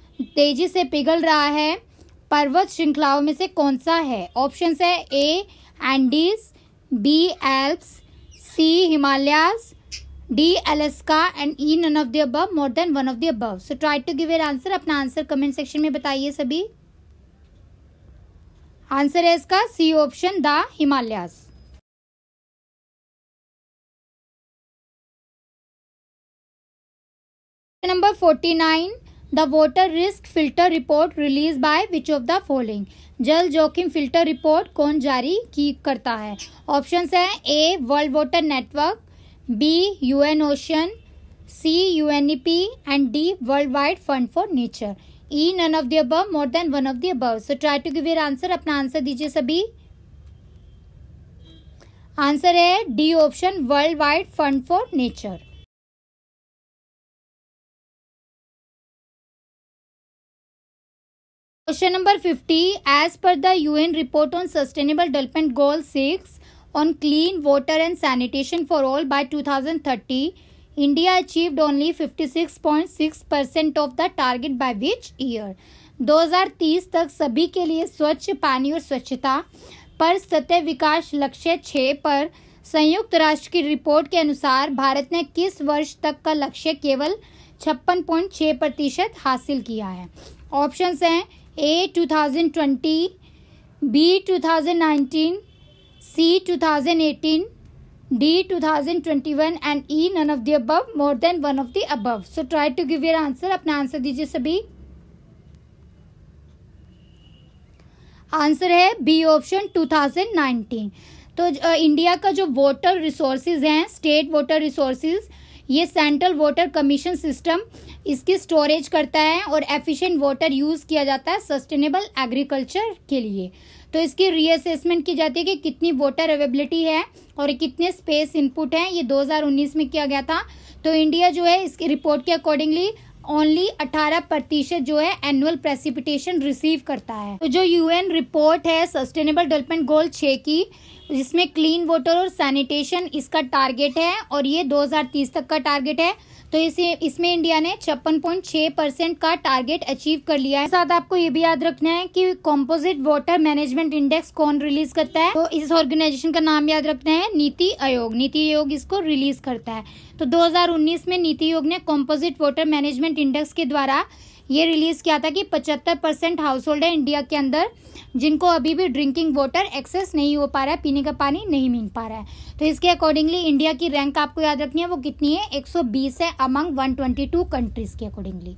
[SPEAKER 1] तेजी से पिघल रहा है पर्वत श्रृंखलाओं में से कौन सा है ऑप्शन है A Andes B Alps C Himalayas D Alaska and E none of the above more than one of the above so try to give your answer अपना आंसर कमेंट सेक्शन में बताइए सभी आंसर है इसका C option the Himalayas
[SPEAKER 2] number forty nine
[SPEAKER 1] the water risk filter report release by which of the following जल जोखिम filter report कौन जारी की करता है ऑप्शन हैं A world water network B U N ocean C U N E P and D world wide fund for nature E none of the above more than one of the above so try to give your answer अपना answer दीजिए सभी answer है D option world
[SPEAKER 2] wide fund for nature
[SPEAKER 1] question number 50 as per the U N report on sustainable development goal six on clean water and sanitation for all by two thousand thirty India achieve only fifty six point six percent of the target by which year दो हजार तीस तक सभी के लिए स्वच्छ पानी और स्वच्छता पर सत्य विकास लक्ष्य छः पर संयुक्त राष्ट्र की रिपोर्ट के अनुसार भारत ने किस वर्ष तक का लक्ष्य केवल छप्पन पॉइंट प्रतिशत हासिल किया है ऑप्शन हैं A two thousand twenty B two thousand nineteen C two thousand eighteen D two thousand twenty one and E none of the above more than one of the above so try to give your answer अपना answer दीजिए सभी answer है B option two thousand nineteen तो India uh, का जो water resources हैं state water resources ये central water commission system इसकी स्टोरेज करता है और एफिशिएंट वाटर यूज़ किया जाता है सस्टेनेबल एग्रीकल्चर के लिए तो इसकी रीअसेसमेंट की जाती है कि कितनी वाटर अवेबिलिटी है और कितने स्पेस इनपुट हैं ये 2019 में किया गया था तो इंडिया जो है इसकी रिपोर्ट के अकॉर्डिंगली ओनली 18 प्रतिशत जो है एनुअल प्रेसिपिटेशन रिसीव करता है तो जो यूएन रिपोर्ट है सस्टेनेबल डेवलपमेंट गोल छः की जिसमें क्लीन वाटर और सैनिटेशन इसका टारगेट है और ये 2030 तक का टारगेट है तो इसे इसमें इंडिया ने छप्पन पॉइंट छह परसेंट का टारगेट अचीव कर लिया है साथ आपको ये भी याद रखना है कि कॉम्पोजिट वाटर मैनेजमेंट इंडेक्स कौन रिलीज करता है तो इस ऑर्गेनाइजेशन का नाम याद रखना है नीति आयोग नीति आयोग इसको रिलीज करता है तो 2019 में नीति आयोग ने कॉम्पोजिट वाटर मैनेजमेंट इंडेक्स के द्वारा ये रिलीज़ किया था कि पचहत्तर परसेंट हाउस होल्ड है इंडिया के अंदर जिनको अभी भी ड्रिंकिंग वाटर एक्सेस नहीं हो पा रहा है पीने का पानी नहीं मिल पा रहा है तो इसके अकॉर्डिंगली इंडिया की रैंक आपको याद रखनी है वो कितनी है 120 है अमंग 122 कंट्रीज़ के accordingly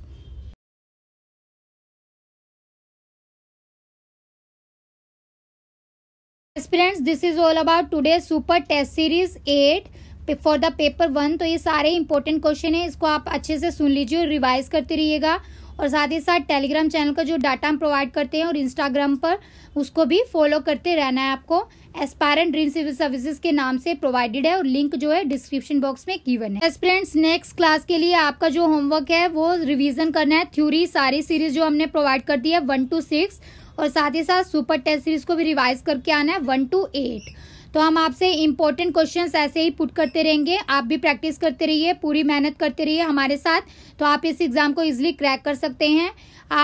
[SPEAKER 1] friends this is all about today super test series eight for the paper one तो ये सारे इंपॉर्टेंट क्वेश्चन है इसको आप अच्छे से सुन लीजिए और रिवाइज करते रहिएगा और साथ ही साथ टेलीग्राम चैनल का जो डाटा हम प्रोवाइड करते हैं और इंस्टाग्राम पर उसको भी फॉलो करते रहना है आपको एस्पायरेंट ड्रीम सिविल सर्विसेज के नाम से प्रोवाइडेड है और लिंक जो है डिस्क्रिप्शन बॉक्स में गिवन है फ्रेंड्स नेक्स्ट क्लास के लिए आपका जो होमवर्क है वो रिविजन करना है थ्यूरी सारी सीरीज जो हमने प्रोवाइड कर दी है वन टू सिक्स और साथ ही साथ सुपर टेस्ट सीरीज को भी रिवाइज करके आना है वन टू एट तो हम आपसे इम्पोर्टेंट क्वेश्चन ऐसे ही पुट करते रहेंगे आप भी प्रैक्टिस करते रहिए पूरी मेहनत करते रहिए हमारे साथ तो आप इस एग्ज़ाम को इजिली क्रैक कर सकते हैं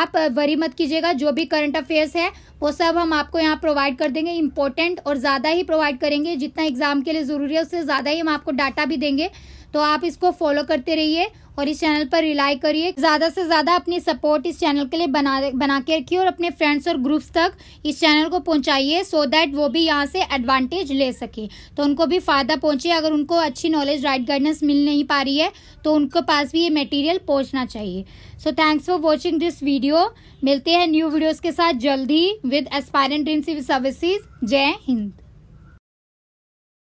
[SPEAKER 1] आप वरी मत कीजिएगा जो भी करंट अफेयर्स है वो सब हम आपको यहाँ प्रोवाइड कर देंगे इम्पोर्टेंट और ज़्यादा ही प्रोवाइड करेंगे जितना एग्ज़ाम के लिए ज़रूरी है उससे ज़्यादा ही हम आपको डाटा भी देंगे तो आप इसको फॉलो करते रहिए और इस चैनल पर रिलाई करिए ज्यादा से ज्यादा अपनी सपोर्ट इस चैनल के लिए बना बना के रखिए और अपने फ्रेंड्स और ग्रुप्स तक इस चैनल को पहुंचाइए सो दैट वो भी यहाँ से एडवांटेज ले सके तो उनको भी फायदा पहुंचे अगर उनको अच्छी नॉलेज राइट गाइडेंस मिल नहीं पा रही है तो उनके पास भी ये मेटीरियल पहुंचना चाहिए so thanks for watching this video मिलते हैं न्यू वीडियोज के साथ जल्दी विद एस्पायरेंट सिविल
[SPEAKER 2] सर्विसेज जय हिंद